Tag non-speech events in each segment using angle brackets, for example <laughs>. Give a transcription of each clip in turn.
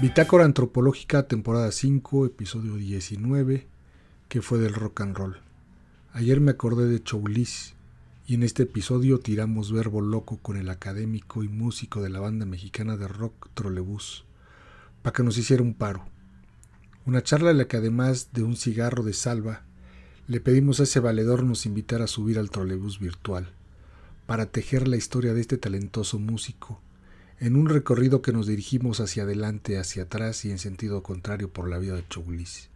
Bitácora Antropológica, temporada 5, episodio 19, que fue del rock and roll. Ayer me acordé de Choulis, y en este episodio tiramos verbo loco con el académico y músico de la banda mexicana de rock Trolebús, para que nos hiciera un paro. Una charla en la que además de un cigarro de salva, le pedimos a ese valedor nos invitar a subir al trolebús virtual, para tejer la historia de este talentoso músico, en un recorrido que nos dirigimos hacia adelante, hacia atrás y en sentido contrario por la vida de Choulis.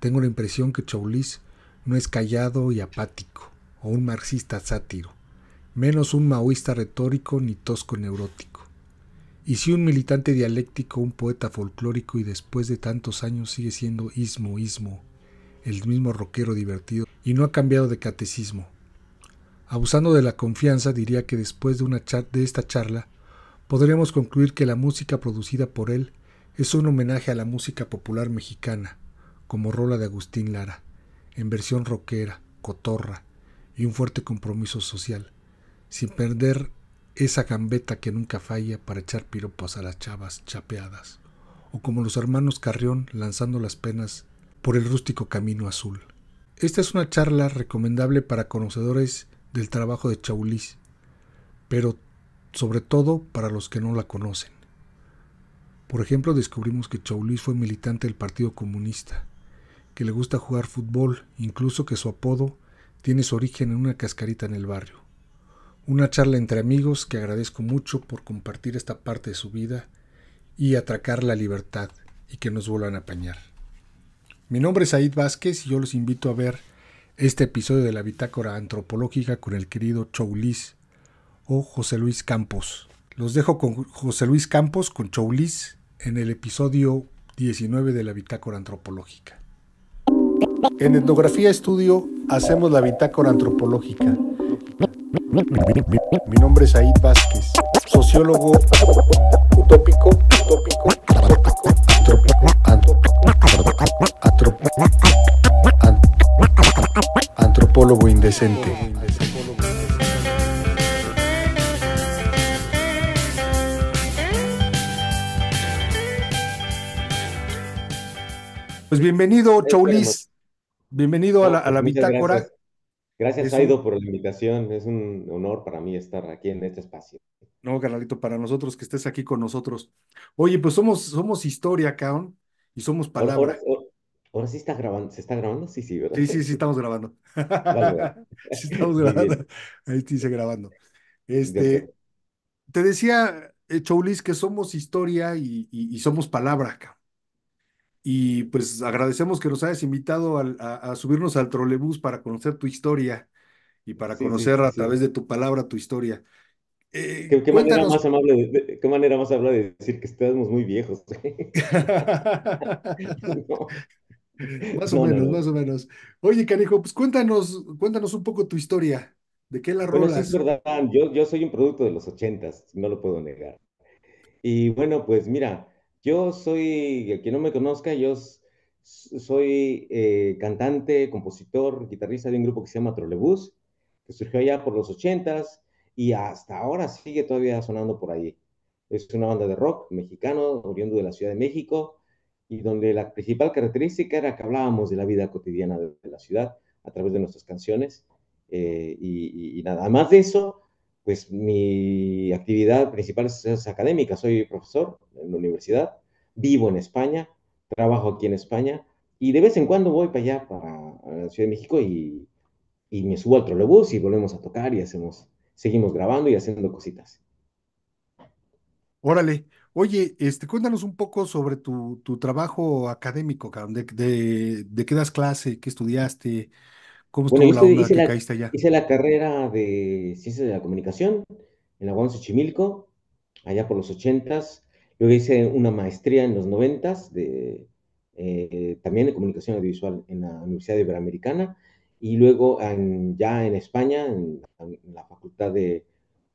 Tengo la impresión que Choulis no es callado y apático, o un marxista sátiro, menos un maoísta retórico ni tosco neurótico. Y si un militante dialéctico, un poeta folclórico y después de tantos años sigue siendo ismo, ismo, el mismo roquero divertido, y no ha cambiado de catecismo. Abusando de la confianza, diría que después de, una de esta charla, Podríamos concluir que la música producida por él es un homenaje a la música popular mexicana, como rola de Agustín Lara, en versión rockera, cotorra y un fuerte compromiso social, sin perder esa gambeta que nunca falla para echar piropos a las chavas chapeadas, o como los hermanos Carrión lanzando las penas por el rústico camino azul. Esta es una charla recomendable para conocedores del trabajo de Chaulis, pero sobre todo para los que no la conocen. Por ejemplo, descubrimos que Luis fue militante del Partido Comunista, que le gusta jugar fútbol, incluso que su apodo tiene su origen en una cascarita en el barrio. Una charla entre amigos que agradezco mucho por compartir esta parte de su vida y atracar la libertad y que nos vuelvan a apañar. Mi nombre es Aid Vázquez y yo los invito a ver este episodio de la bitácora antropológica con el querido Luis o José Luis Campos. Los dejo con José Luis Campos, con Choulis, en el episodio 19 de la Bitácora Antropológica. En Etnografía Estudio hacemos la Bitácora Antropológica. Mi nombre es Aid Vázquez, sociólogo utópico, utópico, antropólogo indecente. Pues bienvenido, Choulis, Bienvenido a la, a pues, pues, Gracias, gracias Aido, por la invitación. Es un honor para mí estar aquí en este espacio. No, Carnalito, para nosotros que estés aquí con nosotros. Oye, pues somos, somos historia, Caón, y somos palabra. Ahora, sí está grabando, ¿se está grabando? Sí, sí, Sí, sí, estamos grabando. <laughs> estamos grabando. Ahí dice grabando. Este, te decía, eh, Choulis, que somos historia y, somos palabra, Caón. Y pues agradecemos que nos hayas invitado a, subirnos al trolebús para conocer tu historia y para conocer a través de tu palabra tu historia. Eh, ¿Qué, manera más amable de, decir que estamos muy viejos? <laughs> Más o menos, más o menos. Oye, canijo, pues cuéntanos, cuéntanos un poco tu historia. ¿De qué la rolas? es verdad, yo, yo soy un producto de los ochentas, no lo puedo negar. Y bueno, pues mira, yo soy, el que no me conozca, yo soy eh, cantante, compositor, guitarrista de un grupo que se llama Trolebús, que surgió allá por los ochentas y hasta ahora sigue todavía sonando por ahí. Es una banda de rock mexicano, oriundo de la Ciudad de México, y donde la principal característica era que hablábamos de la vida cotidiana de, la ciudad a través de nuestras canciones. Eh, y nada más de eso, pues mi actividad principal es, académica, soy profesor en la universidad, vivo en España, trabajo aquí en España y de vez en cuando voy para allá, para la Ciudad de México y, me subo al trolebús y volvemos a tocar y hacemos, seguimos grabando y haciendo cositas. Órale. Oye, este, cuéntanos un poco sobre tu, trabajo académico, de, de, qué das clase? ¿Qué estudiaste? ¿Cómo bueno, hice, la, carrera de Ciencias de la Comunicación en la UAM Xochimilco, allá por los ochentas. Luego hice una maestría en los noventas, de, eh, también en Comunicación Audiovisual en la Universidad Iberoamericana. Y luego ya en España, en, la Facultad de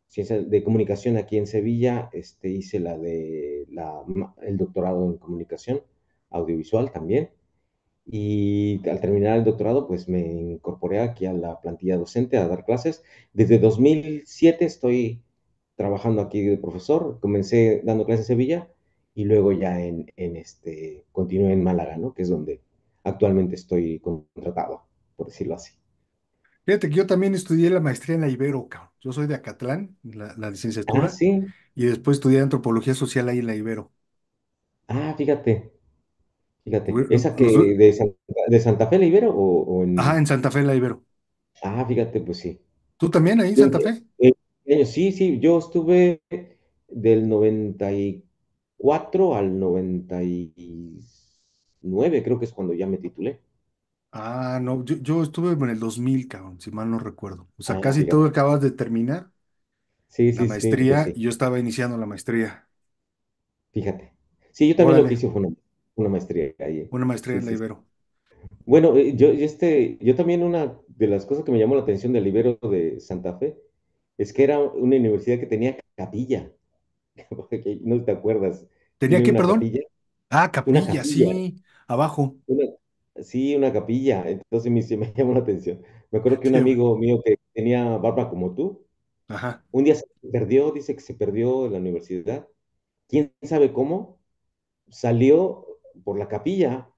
Ciencias de Comunicación aquí en Sevilla, este, hice la de, el doctorado en Comunicación Audiovisual también y al terminar el doctorado, pues me incorporé aquí a la plantilla docente a dar clases. Desde 2007 estoy trabajando aquí de profesor, comencé dando clases en Sevilla y luego ya en, este, continué en Málaga, ¿no? Que es donde actualmente estoy contratado, por decirlo así. Fíjate que yo también estudié la maestría en la Ibero, Yo soy de Acatlán, la, licenciatura, ah, sí. y después estudié antropología social ahí en la Ibero. Ah, fíjate. Fíjate, ¿esa que de Santa, Fe la Ibero o, Ajá, en Santa Fe la Ibero. Ah, fíjate, pues sí. ¿Tú también ahí, Santa Fe? Eh, eh, eh, sí, sí, yo estuve del 94 al 99, creo que es cuando ya me titulé. Ah, no, yo, estuve en el 2000, cabrón, si mal no recuerdo. O sea, ah, casi tú acabas de terminar la pues maestría y yo estaba iniciando la maestría. fíjate. Sí, yo también lo una maestría calle. ¿eh? Una maestría en la Ibero. Bueno, eh, yo, este, yo también una de las cosas que me llamó la atención del Ibero de Santa Fe es que era una universidad que tenía capilla. <laughs> no te acuerdas. ¿Tenía qué, perdón? ah, capilla, sí, abajo. sí, una capilla. Entonces me, me <laughs> llamó la atención. Me acuerdo que un amigo mío que tenía barba como tú, un día se perdió, dice que se perdió en la universidad. ¿Quién sabe cómo? Salió por la capilla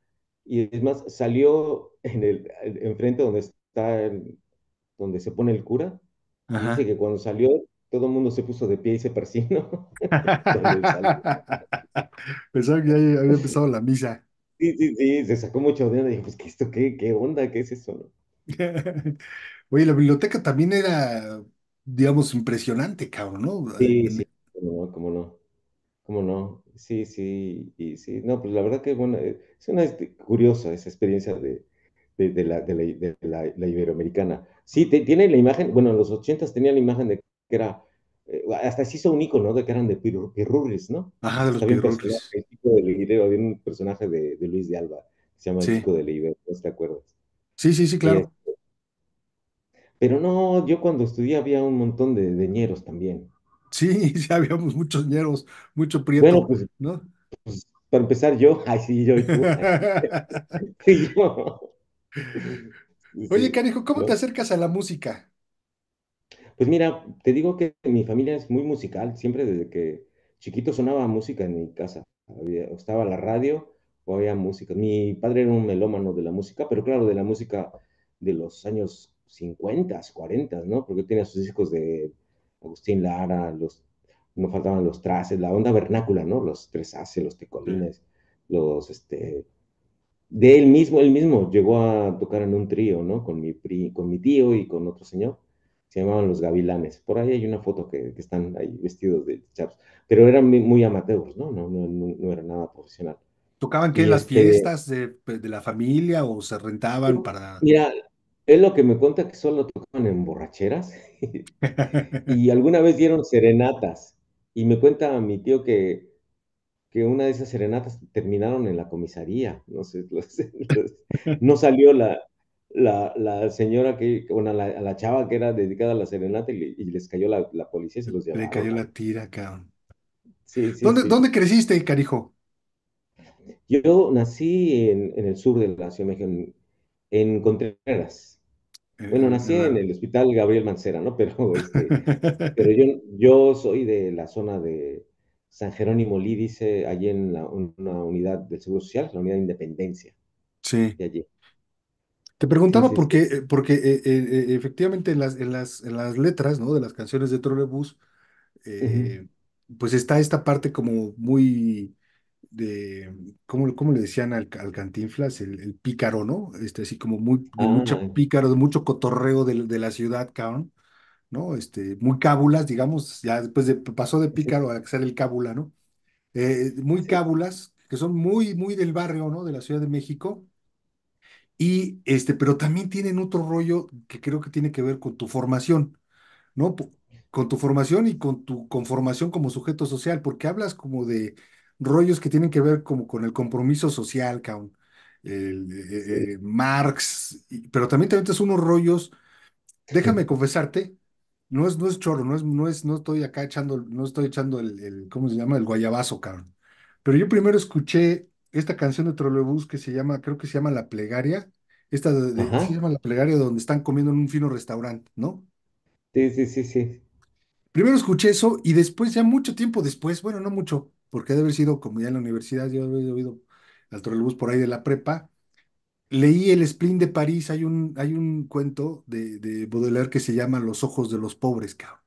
y es más, salió en el enfrente donde está, donde se pone el cura. Dice que cuando salió todo el mundo se puso de pie y se persino. <laughs> Pensaba que había empezado la misa. Sí, sí, sí, se sacó mucho de onda y dije, pues, ¿qué, esto, qué, onda? ¿Qué es eso? <laughs> Oye, la biblioteca también era, digamos, impresionante, cabrón, ¿no? Sí, sí, cómo no, cómo no. Sí, sí, y sí. No, pues la verdad que, bueno, eh, es una este, curiosa esa experiencia de, la, iberoamericana. Sí, tiene la imagen, bueno, en los ochentas tenía la imagen de que era, eh, hasta se hizo un icono, De que eran de pirurris, ¿no? Ajá, de los había Un había un personaje de, Luis de Alba, se llama sí. Chico de Ibero, ¿no te acuerdas? Sí, sí, sí, claro. Este, pero no, yo cuando estudié había un montón de deñeros también. Sí, <laughs> ya habíamos muchos ñeros, mucho prieto, pues, ¿no? Pues, para empezar yo, <laughs> ay, sí, yo y tú. <laughs> Oye, canijo, ¿cómo te acercas a la música? Pues mira, te digo que mi familia es muy musical, siempre desde que chiquito sonaba música en mi casa. Había, estaba la radio o había música. Mi padre era un melómano de la música, pero claro, de la música de los años 50, 40, ¿no? Porque tenía sus discos de Agustín Lara, los, no faltaban los traces, la onda vernácula, ¿no? Los tres aces, los tecolines, los, este, de él mismo, él mismo llegó a tocar en un trío, ¿no? Con mi, con mi tío y con otro señor, se llamaban los gavilanes. Por ahí hay una foto que, están ahí vestidos de chaps, pero eran muy, amateurs, ¿no? No, era nada profesional. ¿Tocaban qué? ¿Las este fiestas de, de, la familia o se rentaban para...? Mira, es lo que me cuenta que solo tocaban en borracheras <laughs> y alguna vez dieron serenatas. Y me cuenta mi tío que, que una de esas serenatas terminaron en la comisaría. No, sé, <laughs> no salió la, la, señora que, bueno, la, chava que era dedicada a la serenata y, les cayó la, la, policía se los Le cayó la tira, cabrón. ¿Dónde, creciste, carijo? Yo nací en, el sur de la Ciudad de México, en Contreras. Bueno, eh, nací en el hospital Gabriel Mancera, ¿no? <laughs> Pero, este, <laughs> pero yo, yo soy de la zona de San Jerónimo Lídice, allí en la, una unidad del Seguro Social, la unidad de Independencia. Sí. De allí. Te preguntaba por qué, porque, eh, eh, efectivamente en las, letras, ¿no? De las canciones de Trolebus, pues está esta parte como muy de ¿cómo, cómo le decían al, Cantinflas? El, pícaro, ¿no? Este, así como muy, de mucho oh. pícaro, de mucho cotorreo de, la ciudad, cabrón, ¿no? Este, muy cábulas, digamos, ya después pasó de pícaro a ser el cábula, ¿no? Eh, muy cábulas, que son muy, muy del barrio, ¿no? De la Ciudad de México. Y este, pero también tienen otro rollo que creo que tiene que ver con tu formación, ¿no? Con tu formación y con tu conformación como sujeto social, porque hablas como de, rollos que tienen que ver como con el compromiso social, cabrón. Eh, eh, Marx, pero también te metes unos rollos. Déjame confesarte, no es, no es no es, no es, no estoy acá echando, no estoy echando el, ¿cómo se llama? El guayabazo, cabrón. Pero yo primero escuché esta canción de Trolebus que se llama, creo que se llama La Plegaria, esta de, se llama La Plegaria donde están comiendo en un fino restaurante, ¿no? Sí, sí, sí, sí. Primero escuché eso y después, ya mucho tiempo después, bueno, no mucho, porque debe haber sido como ya en la universidad, yo había oído al Trolebús por ahí de la prepa. Leí El Splin de París, hay un, hay un cuento de, Baudelaire que se llama Los ojos de los pobres, cabrón,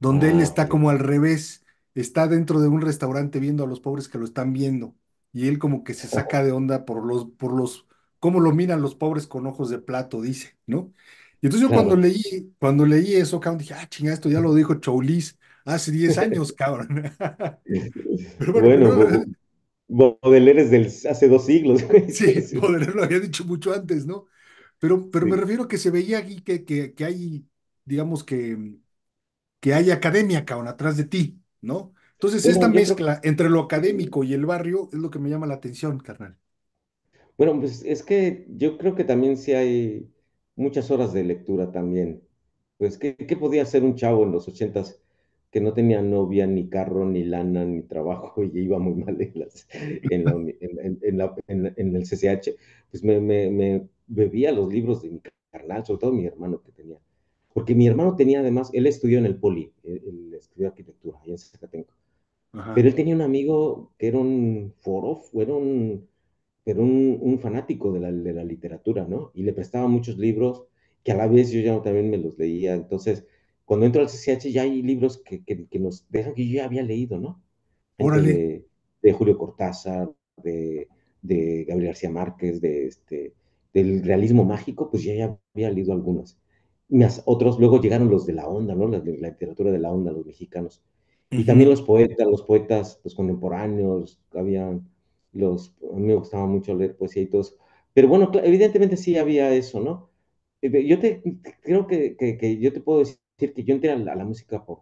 donde él está como al revés, está dentro de un restaurante viendo a los pobres que lo están viendo, y él como que se saca de onda por los, por los, cómo lo miran los pobres con ojos de plato, dice, ¿no? Y entonces yo cuando leí, cuando leí eso, cabrón, dije, ah, chinga, esto ya lo dijo Choulis, hace 10 años, <laughs> cabrón. <laughs> bueno, pues, Baudelaire es del hace dos siglos. <laughs> sí, Baudelaire lo había dicho mucho antes, ¿no? Pero, pero me refiero que se veía aquí que, que, hay, digamos que, que hay academia, cabrón, atrás de ti, ¿no? Entonces, esta mezcla entre lo académico y el barrio es lo que me llama la atención, carnal. Bueno, pues es que yo creo que también sí hay muchas horas de lectura también. Pues, ¿qué, qué podía hacer un chavo en los ochentas que no tenía novia, ni carro, ni lana, ni trabajo y iba muy mal en, las, en, el CCH, pues me, bebía los libros de mi carnal, sobre todo mi hermano que tenía. Porque mi hermano tenía además, él estudió en el Poli, él, estudió arquitectura, ahí en Zacatenco. Pero él tenía un amigo que era un foro, era un, un, un fanático de la, de la literatura, ¿no? Y le prestaba muchos libros que a la vez yo ya también me los leía. Entonces, cuando entro al CCH ya hay libros que, nos dejan que yo ya había leído, ¿no? De, de, Julio Cortázar, de, Gabriel García Márquez, de este, del realismo mágico, pues ya, ya había leído algunos. Más, otros, luego llegaron los de la onda, ¿no? La, literatura de la onda, los mexicanos. Y también los poetas, los poetas, los contemporáneos, habían los, a mí me gustaba mucho leer poesía y todo Pero bueno, evidentemente sí había eso, ¿no? Eh, yo te, creo que yo te puedo decir que yo entré a la, música un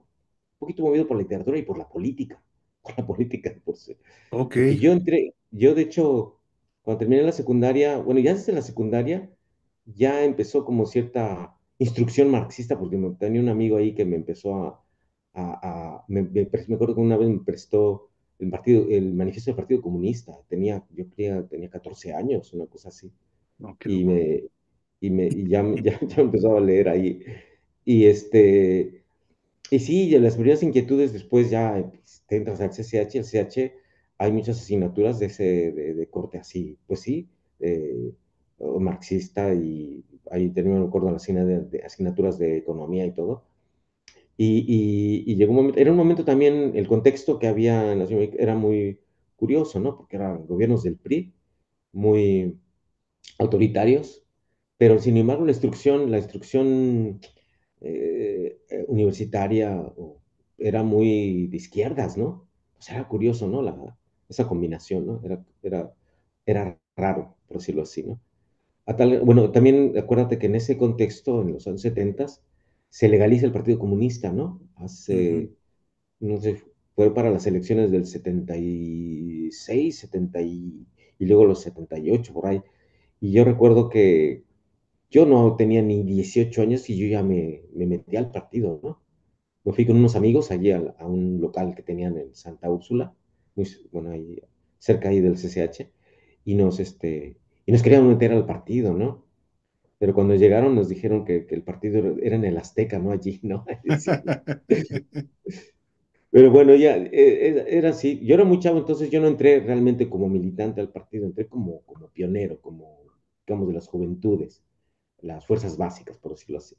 poquito movido por la literatura y por la política, <laughs> por la política por ser. Ok. Y yo entré, yo de hecho, cuando terminé la secundaria, bueno, ya desde la secundaria, ya empezó como cierta instrucción marxista, porque me, tenía un amigo ahí que me empezó a, a, me, me, acuerdo que una vez me prestó el partido, el manifiesto del Partido Comunista, tenía, yo tenía, tenía 14 años, una cosa así. y, me, y, me, y ya, ya empezaba a leer ahí y este, y sí, las primeras inquietudes después ya eh, pues, te entras al CCH, el CH hay muchas asignaturas de, ese, corte así, pues sí, eh, marxista y ahí termino, recuerdo, las asignaturas de economía y todo. Y, y, llegó un momento, era un momento también, el contexto que había en la era muy curioso, ¿no? Porque eran gobiernos del PRI, muy autoritarios, pero sin embargo la instrucción, la instrucción eh, eh, universitaria era muy de izquierdas, ¿no? O sea, era curioso, ¿no? La, esa combinación, ¿no? Era, era, era raro, por decirlo así, ¿no? bueno, también acuérdate que en ese contexto, en los años 70, se legaliza el Partido Comunista, ¿no? Hace, no sé, fue para las elecciones del 76, 70 y, y luego los 78, por ahí. Y yo recuerdo que yo no tenía ni 18 años y yo ya me, metí al partido, ¿no? Me fui con unos amigos allí a, un local que tenían en Santa Úrsula, muy, bueno, ahí, cerca ahí del CCH, y nos, este, y nos querían meter al partido, ¿no? Pero cuando llegaron nos dijeron que, el partido era en el Azteca, ¿no? Allí, ¿no? <laughs> <laughs> Pero bueno, ya e, e, era así. Yo era muy chavo, entonces yo no entré realmente como militante al partido, entré como, como pionero, como, digamos, de las juventudes las fuerzas básicas, por decirlo así.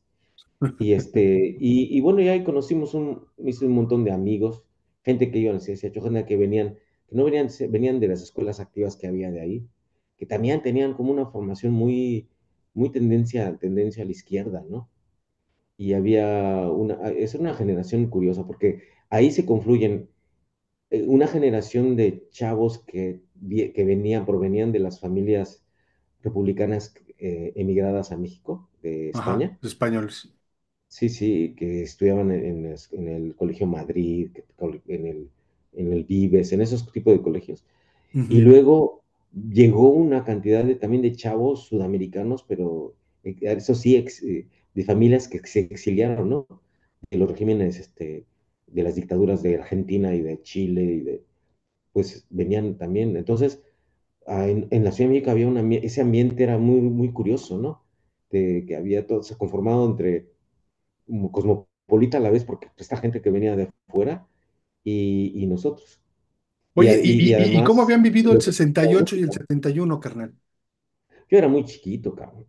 Y, este, y, bueno, ya ahí conocimos un, hice un montón de amigos, gente que iba a la ciencia, que venían, que no venían, venían de las escuelas activas que había de ahí, que también tenían como una formación muy, muy tendencia, tendencia a la izquierda, ¿no? Y había una, es una generación curiosa, porque ahí se confluyen eh, una generación de chavos que, que venían, provenían de las familias republicanas eh, emigradas a México de España. españoles. Sí, sí, que estudiaban en, el Colegio Madrid, en el, en el, Vives, en esos tipos de colegios. Y luego llegó una cantidad también de chavos sudamericanos, pero eh, eso sí, eh, de familias que se exiliaron, ¿no? De los regímenes, este, de las dictaduras de Argentina y de Chile y de, pues venían también. Entonces, en, la Ciudad de México había una, ese ambiente era muy, muy curioso, ¿no? De, que había todo, se conformado entre cosmopolita a la vez, porque esta gente que venía de afuera y, nosotros. Oye, y, cómo habían vivido el 68 y el 71, carnal? Yo era muy chiquito, cabrón.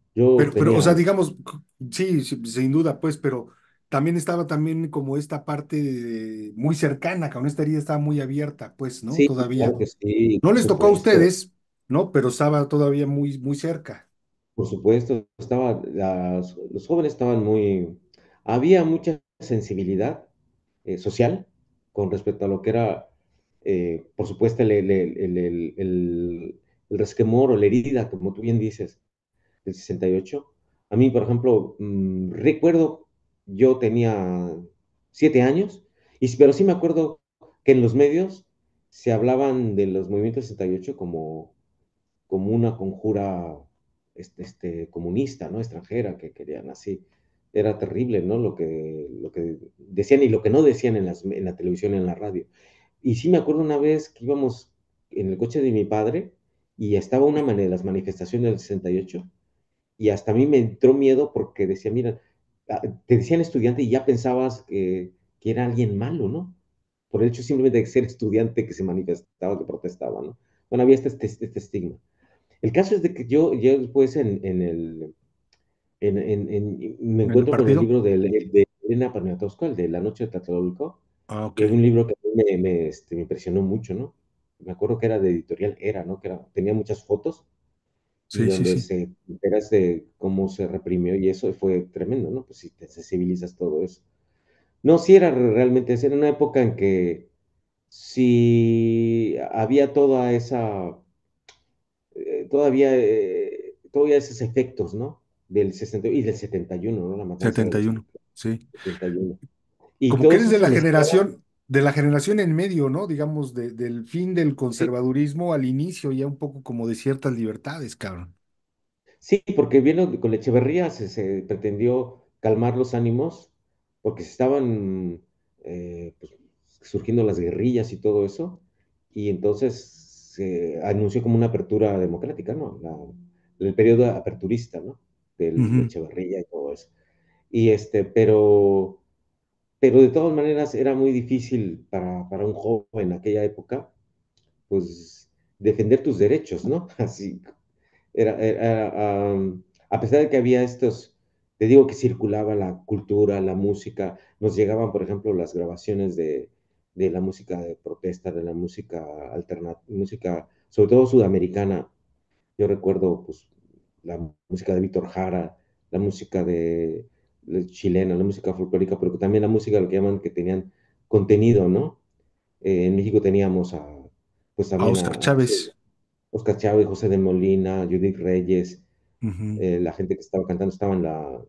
pero, o sea, digamos, sí, sin duda, pues, pero también estaba también como esta parte muy cercana, cabrón... esta herida estaba muy abierta, pues, ¿no? Todavía. no les tocó a ustedes, ¿no? Pero estaba todavía muy, muy cerca. Por supuesto, estaba, los jóvenes estaban muy... Había mucha sensibilidad eh, social con respecto a lo que era, eh, por supuesto, el, el, resquemor o la herida, como tú bien dices, del 68. A mí, por ejemplo, mm, recuerdo, yo tenía siete años, y, pero sí me acuerdo que en los medios se hablaban de los movimientos 68 como como una conjura este, este, comunista, ¿no? Extranjera, que querían así. Era terrible, ¿no? Lo que, lo que decían y lo que no decían en, la televisión y en la radio. Y sí me acuerdo una vez que íbamos en el coche de mi padre y estaba una de las manifestaciones del 68 y hasta a mí me entró miedo porque decía, mira, ah, te decían estudiante y ya pensabas que, que, era alguien malo, ¿no? Por el hecho simplemente de ser estudiante que se manifestaba, que protestaba, ¿no? Bueno, había este, este, este estigma. El caso es de que yo, después en, el... me encuentro con el libro de, de Elena el de La noche de Tlatelolco, ah, que es un libro que me, me, este, me impresionó mucho, ¿no? Me acuerdo que era de editorial Era, ¿no? Que tenía muchas fotos, sí, donde sí, sí. de cómo se reprimió y eso fue tremendo, ¿no? Pues si te sensibilizas todo eso. No, sí era realmente, era una época en que si había toda esa todavía, eh, todavía esos efectos, ¿no? Del 60 y del 71, ¿no? La matanza 71, sí. Y Como que eres de la generación, de la generación en medio, ¿no? Digamos, del fin del conservadurismo al inicio, ya un poco como de ciertas libertades, cabrón. Sí, porque vino con Echeverría se, pretendió calmar los ánimos, porque se estaban eh, pues, surgiendo las guerrillas y todo eso, y entonces se anunció como una apertura democrática, ¿no? el periodo aperturista, ¿no? Del, y todo eso. Y este, pero, pero de todas maneras era muy difícil para, un joven en aquella época, pues, defender tus derechos, ¿no? <laughs> Así, era, a pesar de que había estos, te digo que circulaba la cultura, la música, nos llegaban, por ejemplo, las grabaciones de de la música de protesta, de la música alternativa, música sobre todo sudamericana. Yo recuerdo pues, la música de Víctor Jara, la música de, chilena, la música folclórica, pero también la música lo que llaman que tenían contenido, ¿no? Eh, en México teníamos a, pues, Oscar Chávez. Oscar Chávez, José de Molina, Judith Reyes, eh, la gente que estaba cantando, estaban la,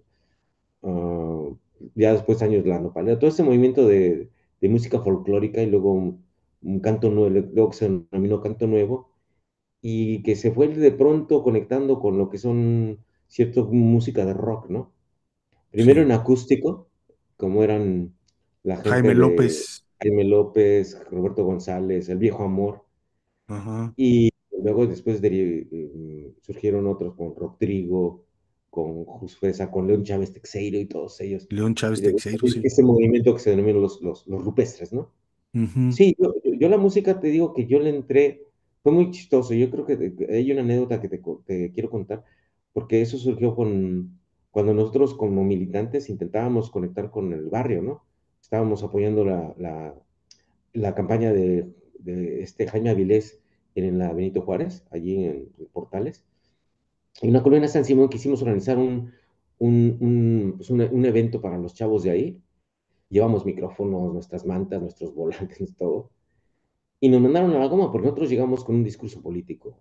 ah, ya después años la nopalera, todo ese movimiento de, de música folclórica y luego un, canto nuevo, luego que se denominó canto nuevo, y que se fue de pronto conectando con lo que son ciertas música de rock, ¿no? Primero en acústico, como eran la gente Jaime López. Jaime López, Roberto González, El Viejo Amor. Y luego después eh, surgieron otros como Rock Trigo, con Jusfesa, con León Chávez Texeiro y todos ellos. León Chávez Texeiro, ese sí. Ese movimiento que se denomina los, los, rupestres, ¿no? Sí, yo, la música te digo que yo le entré, fue muy chistoso, yo creo que hay una anécdota que te, quiero contar, porque eso surgió con, cuando nosotros como militantes intentábamos conectar con el barrio, ¿no? Estábamos apoyando la, la, campaña de, este Jaime Avilés en la Benito Juárez, allí en Portales, en una colonia San Simón quisimos organizar un, pues un, evento para los chavos de ahí. Llevamos micrófonos, nuestras mantas, nuestros volantes, <laughs> todo. Y nos mandaron a la goma porque nosotros llegamos con un discurso político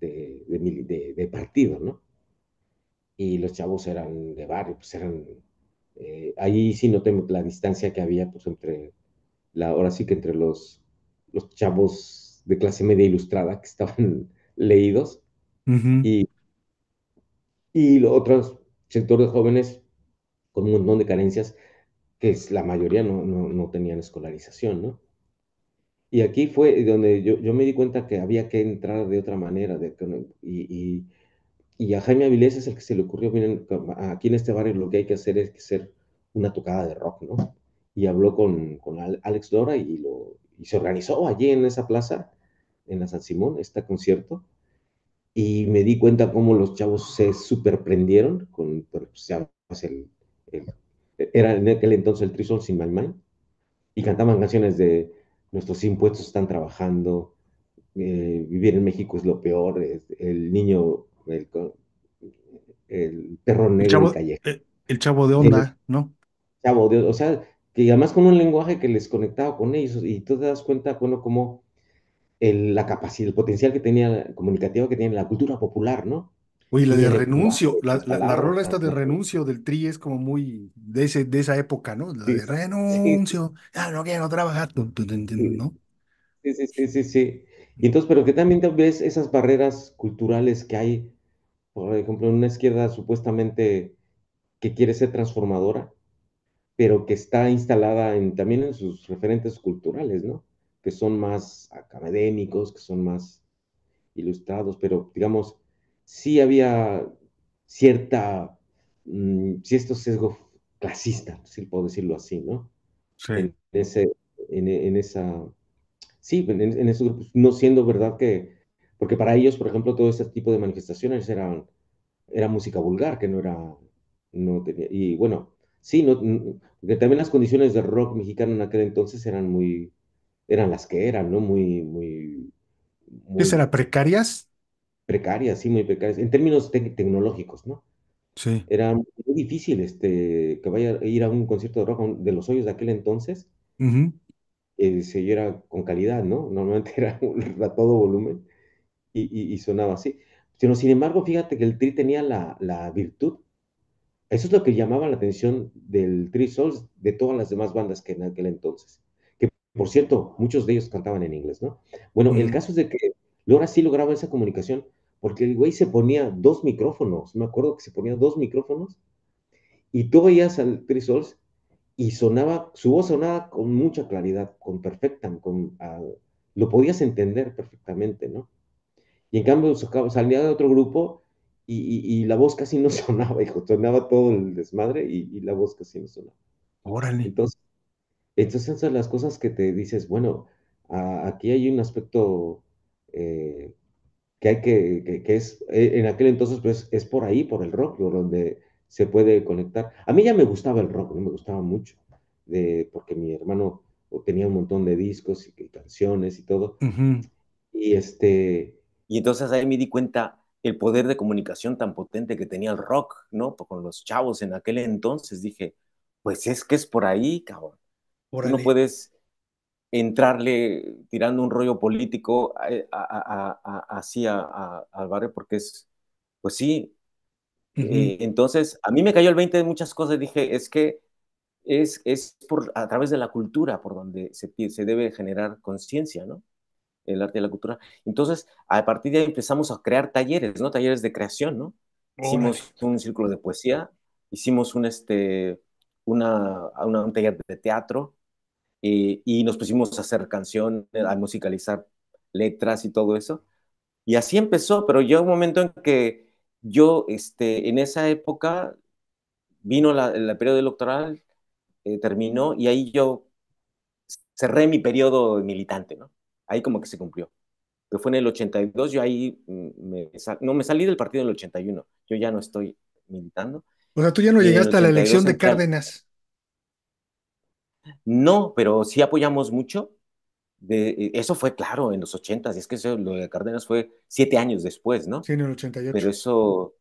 de, de, partido, ¿no? Y los chavos eran de barrio, pues eran... Eh, ahí sí noté la distancia que había, pues entre... La, ahora sí que entre los, los chavos de clase media ilustrada que estaban <laughs> leídos y otro sector de jóvenes con un montón de carencias que es, la mayoría no, no, no, tenían escolarización, ¿no? Y aquí fue donde yo, yo, me di cuenta que había que entrar de otra manera, de, y, y, y, a Jaime Avilés es el que se le ocurrió, miren, aquí en este barrio lo que hay que hacer es hacer una tocada de rock, ¿no? Y habló con, con Alex Dora y, lo, y se organizó allí en esa plaza, en la San Simón, este concierto, y me di cuenta cómo los chavos se superprendieron con, pues, el, era en aquel entonces el trisol Sin My Mind, y cantaban canciones de nuestros impuestos están trabajando, eh, vivir en México es lo peor, el niño, el, perro negro el chavo, calle. Eh, el, chavo de onda, ¿no? Chavo de o sea, que además con un lenguaje que les conectaba con ellos, y tú te das cuenta, bueno, cómo el, la capacidad, el potencial que tenía, comunicativo que tiene la cultura popular, ¿no? Uy, la de renuncio, la, la, rola esta de renuncio del tri es como muy de, ese, de esa época, ¿no? La de renuncio, no quiero trabajar, ¿no? Sí, sí, sí, sí, Y entonces, pero que también ves esas barreras culturales que hay, por ejemplo, en una izquierda supuestamente que quiere ser transformadora, pero que está instalada en, también en sus referentes culturales, ¿no? que son más académicos, que son más ilustrados, pero digamos, sí había cierta, mm, cierto sesgo clasista, si puedo decirlo así, ¿no? Sí. En, ese, en, esa, sí, en, esos grupos, no siendo verdad que, porque para ellos, por ejemplo, todo ese tipo de manifestaciones eran, era música vulgar, que no era, no tenía, y bueno, sí, no, también las condiciones de rock mexicano en aquel entonces eran muy, eran las que eran, ¿no? Muy, muy... muy ¿Precarias? Precarias, sí, muy precarias, en términos tecnológicos, ¿no? Sí. Era muy difícil este, que vaya a ir a un concierto de rock de los hoyos de aquel entonces. Uh eh, se con calidad, ¿no? Normalmente <laughs> era a todo volumen y, y, sonaba así. pero sin embargo, fíjate que el Tri tenía la, la, virtud. Eso es lo que llamaba la atención del Tri Souls de todas las demás bandas que en aquel entonces por cierto, muchos de ellos cantaban en inglés, ¿no? Bueno, el caso es de que Lora sí lograba esa comunicación porque el güey se ponía dos micrófonos, me acuerdo que se ponía dos micrófonos y tú veías al Chris y sonaba, su voz sonaba con mucha claridad, con perfecta, con, ah, lo podías entender perfectamente, ¿no? Y en cambio salía de otro grupo y, la voz casi no <laughs> sonaba, hijo, sonaba todo el desmadre y, y la voz casi no sonaba. Órale. Entonces, entonces, esas son las cosas que te dices, bueno, aquí hay un aspecto eh, que hay que, que, es, e, en aquel entonces, pues es por ahí, por el rock, por donde se puede conectar. A mí ya me gustaba el rock, me gustaba mucho, de, porque mi hermano tenía un montón de discos y, canciones y todo. Y este... Y entonces ahí me di cuenta el poder de comunicación tan potente que tenía el rock, ¿no? Con los chavos en aquel entonces dije, pues es que es por ahí, cabrón no puedes entrarle tirando un rollo político eh, así al barrio porque es, pues sí. Eh, entonces, a mí me cayó el 20 de muchas cosas. Dije, es que es, es por, a través de la cultura por donde se, debe generar conciencia, ¿no? El arte y la cultura. Entonces, a partir de ahí empezamos a crear talleres, ¿no? Talleres de creación, ¿no? Hicimos un círculo de poesía, hicimos un, este, una, una, un de teatro eh, y nos pusimos a hacer canciones, a musicalizar letras y todo eso. Y así empezó, pero llegó un momento en que yo, este, en esa época, vino la, el periodo electoral, eh, terminó y ahí yo cerré mi periodo militante, ¿no? Ahí como que se cumplió. Que fue en el 82, yo ahí mm, no me salí del partido en el 81, yo ya no estoy militando o sea, tú ya no llegaste a la elección de Cárdenas. No, pero sí apoyamos mucho. E, eso fue claro en los ochentas. y es que lo de Cárdenas fue siete años después, ¿no? Sí, en el 88. Pero eso,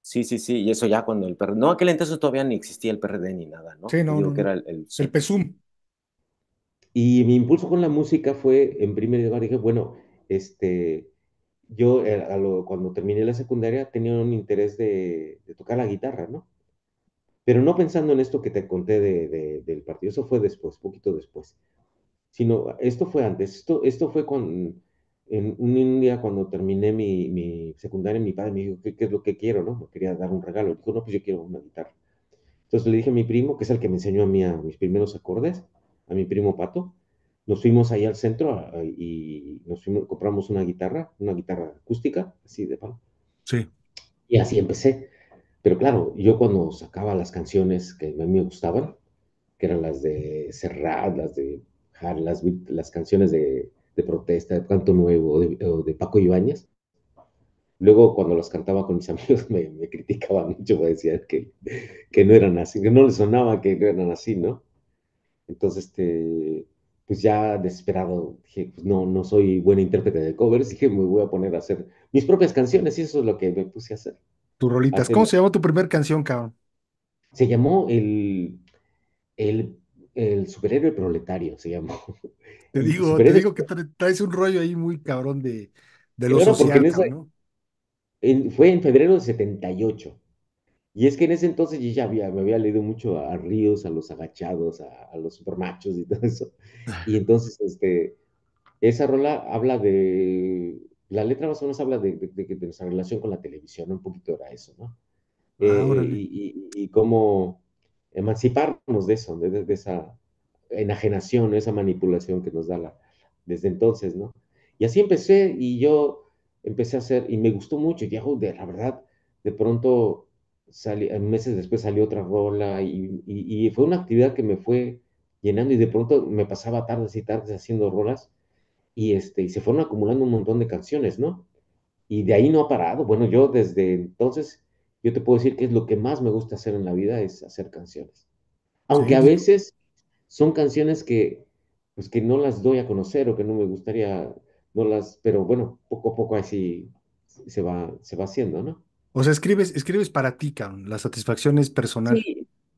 sí, sí, sí, y eso ya cuando el PRD, no, aquel entonces todavía ni existía el PRD ni nada, ¿no? Sí, no, que era el, el, PESUM. Y mi impulso con la música fue, en primer lugar, dije, bueno, este, yo eh, cuando terminé la secundaria tenía un interés de, tocar la guitarra, ¿no? Pero no pensando en esto que te conté de, del partido, eso fue después, poquito después, sino ah, esto fue antes, esto, esto fue con, en un día cuando terminé mi, mi secundaria, mi padre me dijo, ¿qué, ¿qué, es lo que quiero? ¿no? Me quería dar un regalo. Dijo, no, pues yo quiero una guitarra. Entonces le dije a mi primo, que es el que me enseñó a mí a mis primeros acordes, a mi primo Pato, nos fuimos ahí al centro y nos fuimos, compramos una guitarra, una guitarra acústica, así de palo. Sí. Y así empecé. Pero claro, yo cuando sacaba las canciones que a mí me gustaban, que eran las de Serrat, las de las, las canciones de, protesta, de Canto Nuevo, de, de Paco Ibáñez, Luego, cuando las cantaba con mis <laughs> amigos, me, me criticaban mucho, me decían que, que, no eran así, que no les sonaba que no eran así, ¿no? Entonces, este, pues ya desesperado, dije, pues no, no soy buena intérprete de covers, dije, me voy a poner a hacer mis propias canciones y eso es lo que me puse a hacer. Tus rolitas. ¿Cómo se llamó tu primera canción, cabrón? Se llamó el, el, el superhéroe proletario, se llamó. <laughs> Te digo, te digo que traes un rollo ahí muy cabrón de, de lo social, ¿no? fue en febrero de 78. Y es que en ese entonces yo ya había, me había leído mucho a Ríos, a los agachados, a, a los supermachos y todo eso. <laughs> Y entonces, este, esa rola habla de, la letra más o menos habla de, nuestra relación con la televisión, un poquito era eso, ¿no? Ah, eh, y, y, cómo emanciparnos de eso, de, esa enajenación, esa manipulación que nos da la, desde entonces, ¿no? Y así empecé y yo empecé a hacer, y me gustó mucho, y ya, de la verdad, de pronto eh, meses después salió otra rola y, fue una actividad que me fue llenando y de pronto me pasaba tardes y tardes haciendo rolas y, este, se fueron acumulando un montón de canciones, ¿no? Y de ahí no ha parado. Bueno, yo desde entonces, yo te puedo decir que es lo que más me gusta hacer en la vida, es hacer canciones. Aunque a veces son canciones que, pues que no las doy a conocer o que no me gustaría, no las, pero bueno, poco a poco así se va, se va haciendo, ¿no? O sea, escribes, escribes para ti, cabrón, la satisfacción es personal.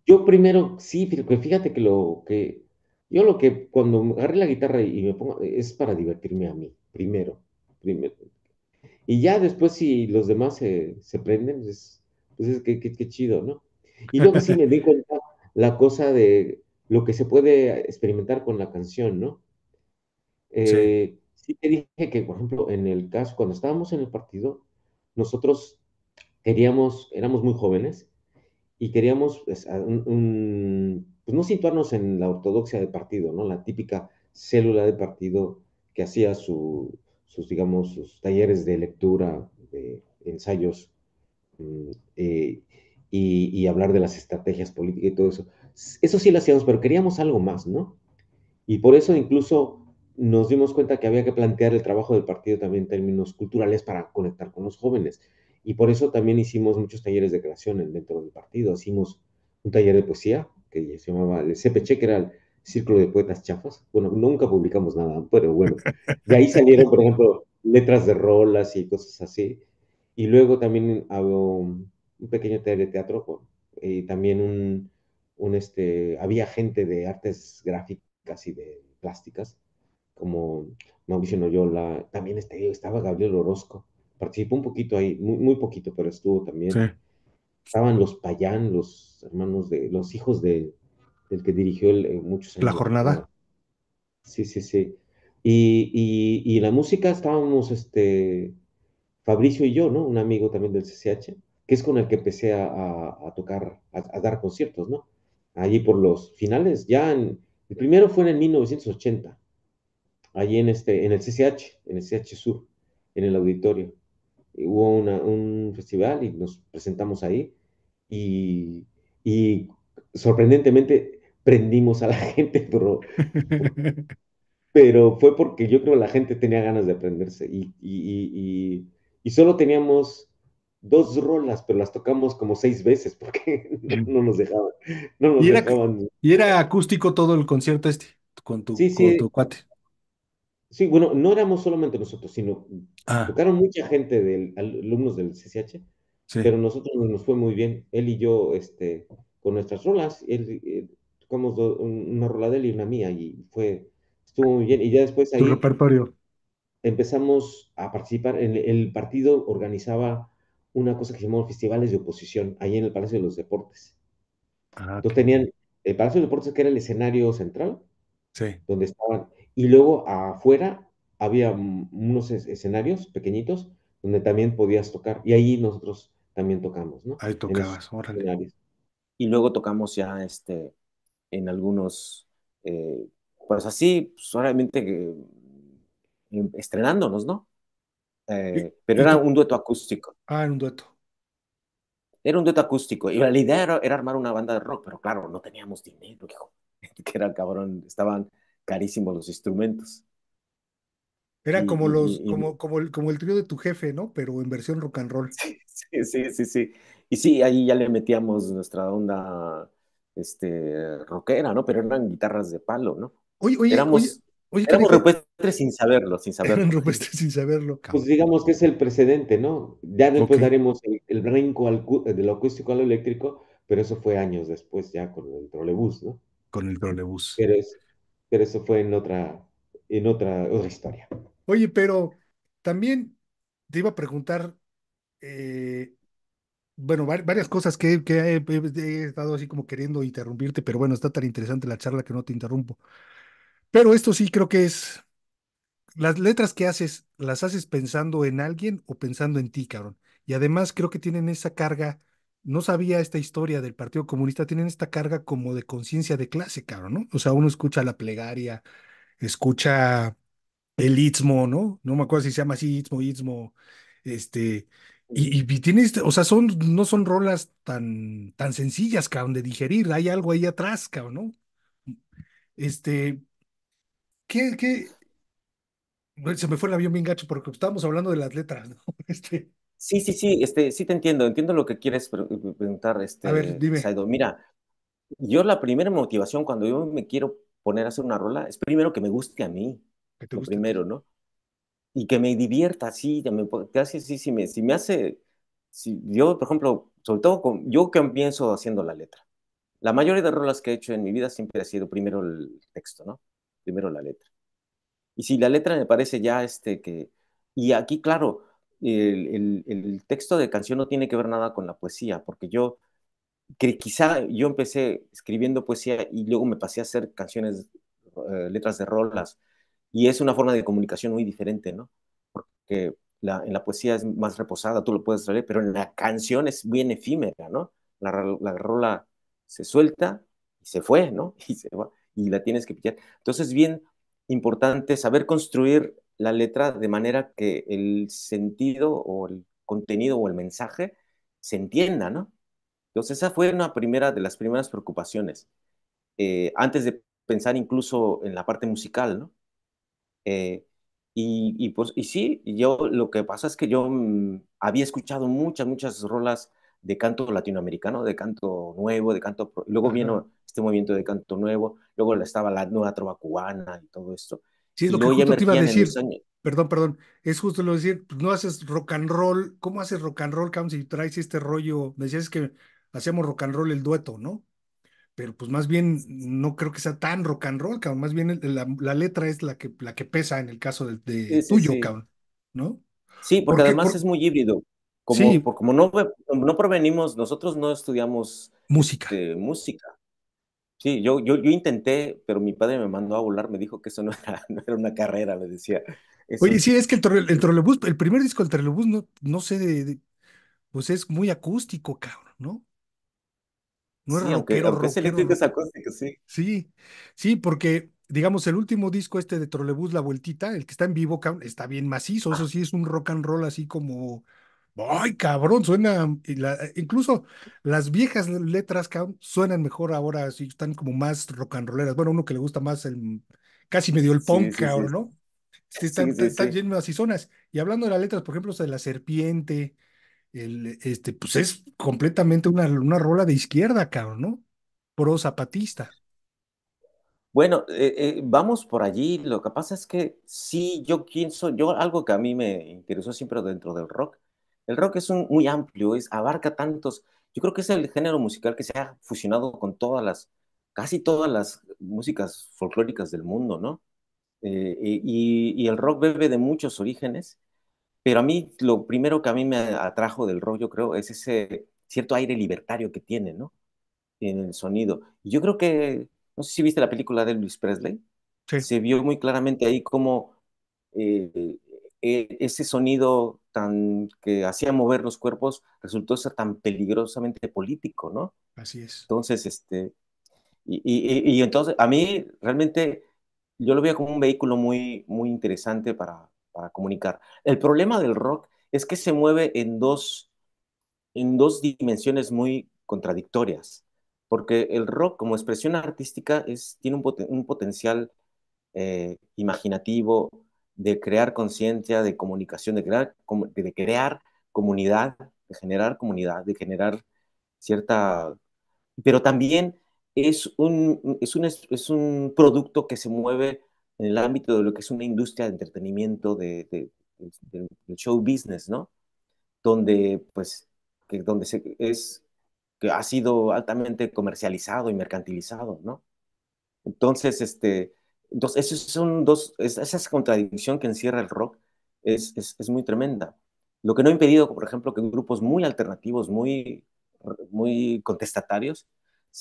yo primero, sí, fíjate que lo que, yo lo que cuando agarré la guitarra y me pongo, es para divertirme a mí, primero, primero. Y ya después si los demás se, se prenden, pues, es que, chido, ¿no? Y luego sí <laughs> me di cuenta la cosa de lo que se puede experimentar con la canción, ¿no? sí eh, te dije que, por ejemplo, en el caso, cuando estábamos en el partido, nosotros éramos muy jóvenes y queríamos, pues, pues, no situarnos en la ortodoxia del partido, ¿no? La típica célula de partido que hacía sus, digamos, sus talleres de lectura, de ensayos mm, eh, y, y, hablar de las estrategias políticas y todo eso. Eso sí lo hacíamos, pero queríamos algo más, ¿no? Y por eso incluso nos dimos cuenta que había que plantear el trabajo del partido también en términos culturales para conectar con los jóvenes. Y por eso también hicimos muchos talleres de creación dentro del partido. Hicimos un taller de poesía que se llamaba el CPC, que era el Círculo de Poetas Chafas. Bueno, nunca publicamos nada, pero bueno, de ahí salieron, por ejemplo, letras de rolas y cosas así. Y luego también hago un pequeño taller de teatro y también un, un este, había gente de artes gráficas y de plásticas, como Mauricio Noyola, también este, estaba Gabriel Orozco, participó un poquito ahí, muy, muy poquito, pero estuvo también. Estaban los Payán, los hermanos de, los hijos de, del que dirigió eh, muchos La jornada. Sí, sí, sí. Y, y, la música estábamos, este, Fabricio y yo, ¿no? Un amigo también del CCH, que es con el que empecé a, tocar, a, dar conciertos, ¿no? Allí por los finales, ya en, el primero fue en 1980, allí en, este, en el CCH, en el CCH Sur, en el auditorio hubo un festival y nos presentamos ahí y, sorprendentemente prendimos a la <laughs> gente, pero, fue porque yo creo que la gente tenía ganas de aprenderse y, y, solo teníamos dos rolas, pero las tocamos como seis veces porque <laughs> no nos dejaban. No nos ¿Y, era, dejaban. ¿Y era acústico todo el concierto este con tu, con tu cuate? Sí, bueno, no éramos solamente nosotros, sino ah. tocaron mucha gente de alumnos del CCH, pero nosotros nos fue muy bien. Él y yo, este, con nuestras rolas, él, eh, tocamos una rola de él y una mía, y fue, estuvo muy bien. Y ya después ahí. Empezamos a participar. el partido organizaba una cosa que se llamaban festivales de oposición, ahí en el Palacio de los Deportes. Entonces ah, tenían el Palacio de los Deportes, que era el escenario central, donde estaban y luego afuera había unos escenarios pequeñitos donde también podías tocar. Y ahí nosotros también tocamos, ¿no? Ahí tocabas, órale. Y luego tocamos ya este, en algunos, eh, pues así, solamente pues mm, estrenándonos, ¿no? Eh, pero era un dueto acústico. Ah, era un dueto. Era un dueto acústico. Y la idea era, armar una banda de rock, pero claro, no teníamos dinero, hijo. <laughs> Que era cabrón. Estaban carísimos los instrumentos. Era como los, como, como el, como el trío de tu jefe, ¿no? Pero en versión rock and roll. Sí, sí, sí, sí. Y sí, ahí ya le metíamos nuestra onda este, rockera, ¿no? Pero eran guitarras de palo, ¿no? Oye, oye, éramos, éramos rupestres sin saberlo, sin saberlo. Eran rupestres sin saberlo. Pues digamos que es el precedente, ¿no? Ya después daremos el, brinco al, de lo acústico al eléctrico, pero eso fue años después ya con el trolebús, ¿no? Con el trolebús. Pero pero eso fue en otra, en otra, otra historia. Oye, pero también te iba a preguntar, eh, bueno, varias cosas que, he, he, estado así como queriendo interrumpirte, pero bueno, está tan interesante la charla que no te interrumpo. Pero esto sí creo que es, las letras que haces, ¿las haces pensando en alguien o pensando en ti, cabrón? Y además creo que tienen esa carga no sabía esta historia del Partido Comunista, tienen esta carga como de conciencia de clase, cabrón, ¿no? O sea, uno escucha la plegaria, escucha el Istmo, ¿no? No me acuerdo si se llama así, itmo, Istmo, este, y, y, tiene, este, o sea, son, no son rolas tan, tan sencillas, cabrón, de digerir, hay algo ahí atrás, cabrón, ¿no? Este, ¿qué, qué? Se me fue el avión bien gacho porque pues, estábamos hablando de las letras, <laughs> ¿no? Este... Sí, sí, sí, este, sí te entiendo, entiendo lo que quieres eh, preguntar, este, A ver, este, dime. Mira, yo la primera motivación cuando yo me quiero poner a hacer una rola es primero que me guste a mí, Que te primero, ¿no? Y que me divierta, sí, ya me, casi sí, si me, si me hace, si yo, por ejemplo, sobre todo con, yo que pienso haciendo la letra. La mayoría de rolas que he hecho en mi vida siempre ha sido primero el texto, ¿no? Primero la letra. Y si la letra me parece ya este que, y aquí, claro, el, texto de canción no tiene que ver nada con la poesía, porque yo, quizá yo empecé escribiendo poesía y luego me pasé a hacer canciones, eh, letras de rolas, y es una forma de comunicación muy diferente, ¿no? Porque la, en la poesía es más reposada, tú lo puedes leer, pero en la canción es bien efímera, ¿no? La, la rola se suelta y se fue, ¿no? <laughs> Y, se va, y la tienes que pillar. Entonces, bien importante saber construir la letra de manera que el sentido o el contenido o el mensaje se entienda, ¿no? Entonces esa fue una primera de las primeras preocupaciones, eh, antes de pensar incluso en la parte musical, ¿no? Eh, y, y, pues y sí, yo lo que pasa es que yo mm, había escuchado muchas, muchas rolas de canto latinoamericano, de canto nuevo, de canto... Luego vino este movimiento de canto nuevo, luego estaba la nueva trova cubana y todo esto. Sí, es lo que yo te iba a decir. Perdón, perdón. Es justo lo decir, pues, no haces rock and roll. ¿Cómo haces rock and roll, cabrón, si traes este rollo? decías que hacíamos rock and roll el dueto, ¿no? Pero pues más bien no creo que sea tan rock and roll, cabrón. Más bien la, letra es la que, la que pesa en el caso de, tuyo, cabrón, ¿no? Sí, porque, además es muy híbrido. Como, por, como no, no provenimos, nosotros no estudiamos música. Este, música. Sí, yo, yo, yo, intenté, pero mi padre me mandó a volar, me dijo que eso no era, <laughs> no era una carrera, le decía. Oye, sí, es que el, trolebús, el primer disco del trolebús, no, no sé, de, pues es muy acústico, cabrón, ¿no? No sí, era rockero, Es acústico, sí. Sí, sí, porque, digamos, el último disco este de trolebús, La Vueltita, el que está en vivo, está bien macizo, eso ah. sí es un rock and roll así como Ay, cabrón, suena, eh, incluso las viejas letras cabrón, suenan mejor ahora, así están como más rock and rolleras. Bueno, uno que le gusta más el, casi medio el punk, cabrón, ¿no? Están, están llenas y zonas. Y hablando de las letras, por ejemplo, de la serpiente, el, este, pues es completamente una, una rola de izquierda, cabrón, ¿no? Pro zapatista. Bueno, eh, eh, vamos por allí. Lo que pasa es que sí, yo pienso, yo algo que a mí me interesó siempre dentro del rock el rock es un, muy amplio, es, abarca tantos. Yo creo que es el género musical que se ha fusionado con todas las, casi todas las músicas folclóricas del mundo, ¿no? Eh, eh, y, el rock bebe de muchos orígenes, pero a mí lo primero que a mí me atrajo del rock, yo creo, es ese cierto aire libertario que tiene, ¿no? En el sonido. yo creo que, no sé si viste la película de Luis Presley, sí. se vio muy claramente ahí como... Eh, eh, ese sonido tan que hacía mover los cuerpos resultó ser tan peligrosamente político, ¿no? Así es. Entonces, este, y, entonces a mí realmente yo lo veía como un vehículo muy, muy interesante para, comunicar. El problema del rock es que se mueve en dos, en dos dimensiones muy contradictorias, porque el rock como expresión artística es, tiene un, potencial eh, imaginativo, de crear conciencia, de comunicación, de crear, comunidad, de generar comunidad, de generar cierta... Pero también es un, es un, producto que se mueve en el ámbito de lo que es una industria de entretenimiento, de, show business, ¿no? Donde, pues, donde es, que ha sido altamente comercializado y mercantilizado, ¿no? Entonces, este, entonces, esos son dos, esa contradicción que encierra el rock es, es, muy tremenda. Lo que no ha impedido, por ejemplo, que grupos muy alternativos, muy, muy contestatarios,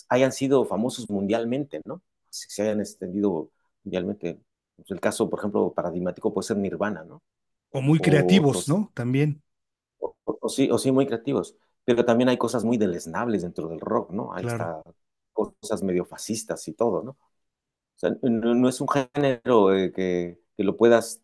hayan sido famosos mundialmente, ¿no? Se, se hayan extendido mundialmente. Pues, el caso, por ejemplo, paradigmático puede ser Nirvana, ¿no? O muy creativos, ¿no? También. O, sí, o sí, muy creativos. Pero también hay cosas muy deleznables dentro del rock, ¿no? Hay cosas medio fascistas y todo, ¿no? O sea, no, es un género eh, que, lo puedas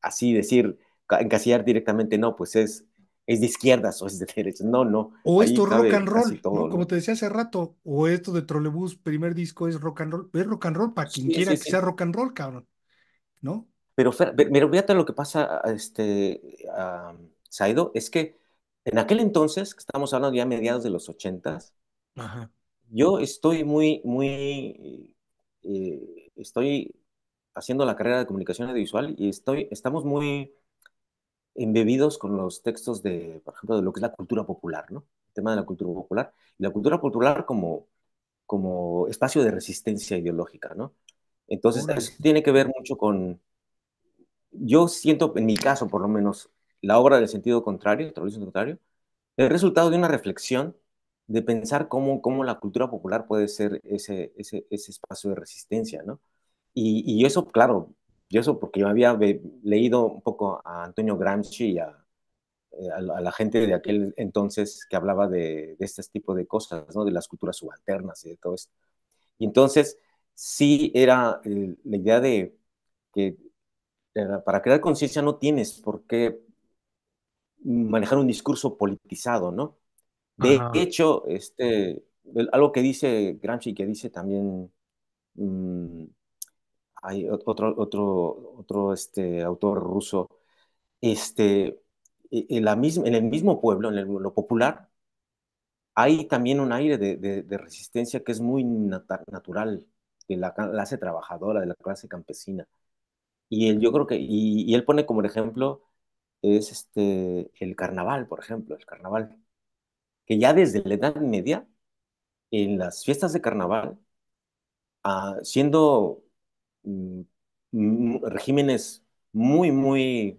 así decir, encasillar directamente, no, pues es, es de izquierdas o es de <laughs> derechas, no, no. O esto rock and roll, como te decía hace rato, o esto de trolebus primer disco es rock and roll, es rock and roll para quien quiera que sea rock and roll, cabrón, ¿no? Pero, pero fíjate lo que pasa, este, Saido, es que en aquel entonces, que estamos hablando ya mediados de los ochentas, yo estoy muy, muy eh, estoy haciendo la carrera de comunicación audiovisual y estoy, estamos muy embebidos con los textos de, por ejemplo, de lo que es la cultura popular, ¿no? El tema de la cultura popular. Y la cultura popular como, como espacio de resistencia ideológica, ¿no? Entonces, eso tiene que ver mucho con... Yo siento, en mi caso, por lo menos, la obra del sentido contrario, el contrario, el resultado de una reflexión de pensar cómo, cómo la cultura popular puede ser ese, ese, espacio de resistencia, ¿no? Y, eso, claro, yo eso porque yo había leído un poco a Antonio Gramsci y a, eh, la gente de aquel entonces que hablaba de, este tipo de cosas, ¿no? De las culturas subalternas y de todo esto. Y entonces sí era eh, la idea de que eh, para crear conciencia no tienes por qué manejar un discurso politizado, ¿no? De hecho, este, algo que dice Gramsci, que dice también, hay mm, otro, otro, otro este, autor ruso, este, e-, en, la en el mismo pueblo, en lo popular, hay también un aire de, resistencia que es muy natural de la clase trabajadora, de la clase campesina. Y él, yo creo que, y él pone como ejemplo, es este, el carnaval, por ejemplo, el carnaval que ya desde la Edad Media, en las fiestas de carnaval, ah, siendo mm, mm, regímenes muy, muy,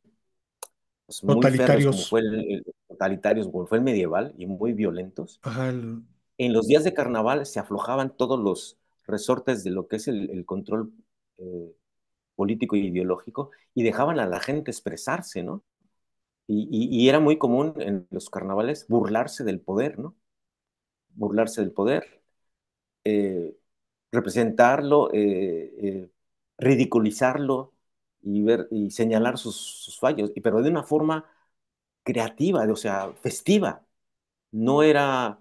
pues, totalitarios. fue el, totalitarios, como fue el medieval, y muy violentos, en los días de carnaval se aflojaban todos los resortes de lo que es el, control eh, político e ideológico y dejaban a la gente expresarse, ¿no? Y, era muy común en los carnavales burlarse del poder, ¿no? Burlarse del poder, eh, representarlo, eh, eh, ridiculizarlo y, ver, y señalar sus, fallos, pero de una forma creativa, o sea, festiva. No era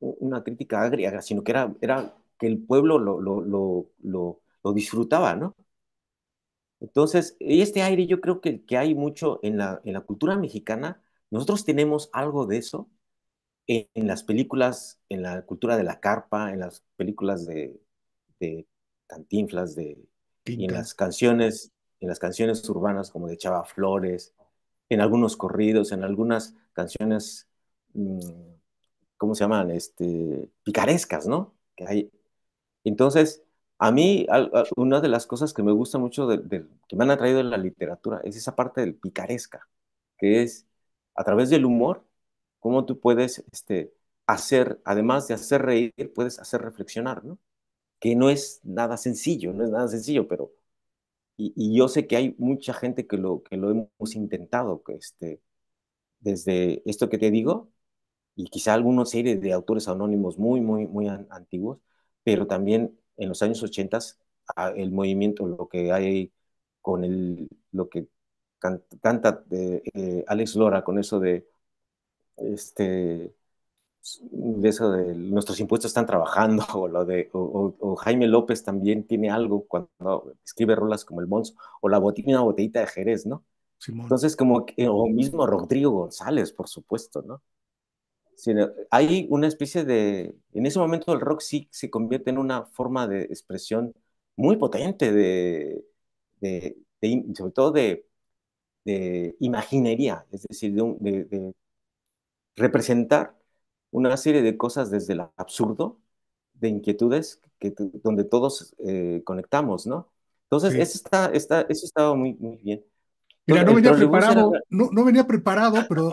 una crítica agria, sino que era, era que el pueblo lo, lo disfrutaba, ¿no? Entonces, este aire yo creo que, que hay mucho en la, cultura mexicana. Nosotros tenemos algo de eso en, las películas, en la cultura de la carpa, en las películas de, cantinflas, de, en las canciones, en las canciones urbanas como de Chava Flores, en algunos corridos, en algunas canciones, mm, ¿cómo se llaman? Este, picarescas, ¿no? Que hay. Entonces, a mí, una de las cosas que me gusta mucho, que me han atraído en la literatura, es esa parte del picaresca, que es a través del humor, cómo tú puedes este, hacer, además de hacer reír, puedes hacer reflexionar, ¿no? Que no es nada sencillo, no es nada sencillo, pero. Y, yo sé que hay mucha gente que lo, que lo hemos intentado, que este, desde esto que te digo, y quizá algunos series de autores anónimos muy, muy, muy antiguos, pero también en los años 80 el movimiento, lo que hay con el, lo que canta, eh, Alex Lora con eso de, este, de eso de nuestros impuestos están trabajando, <laughs> o, lo de, Jaime López también tiene algo cuando escribe rolas como El Monzo, o la botina, botellita de Jerez, ¿no? Entonces, como, o mismo Rodrigo González, por supuesto, ¿no? hay una especie de, en ese momento el rock sí se convierte en una forma de expresión muy potente de, de, sobre todo de, de, imaginería, es decir, de, representar una serie de cosas desde el absurdo, de inquietudes que, donde todos eh, conectamos, ¿no? Entonces, eso, está, está, eso estaba muy, muy bien. Mira, no venía, preparado, no, no, venía preparado, pero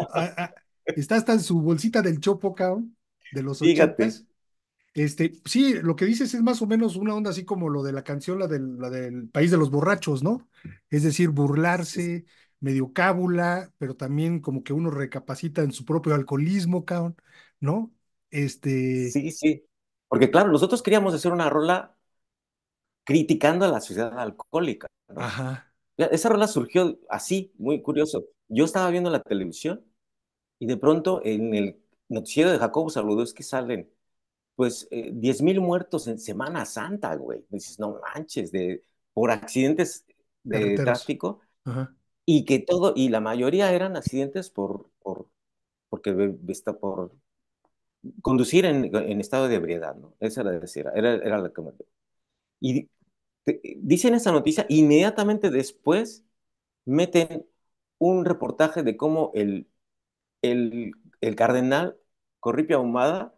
Está hasta en su bolsita del chopo, cabrón, de los ochentas. Este, sí, lo que dices es más o menos una onda así como lo de la canción, la del, la del país de los borrachos, ¿no? Es decir, burlarse, medio cábula, pero también como que uno recapacita en su propio alcoholismo, cabrón, ¿no? Este. Sí, sí. Porque claro, nosotros queríamos hacer una rola criticando a la sociedad alcohólica. Ajá. Esa rola surgió así, muy curioso. Yo estaba viendo la televisión y de pronto en el noticiero de Jacobo que salen, pues, eh, 10.000 muertos en Semana Santa, güey. dices, no manches, de, por accidentes de tráfico. Y que todo, y la mayoría eran accidentes por, por porque está por conducir en, estado de ebriedad, ¿no? Esa era la decir, era, era la que me... Y dicen esa noticia, inmediatamente después meten un reportaje de cómo el el, cardenal Corripia Ahumada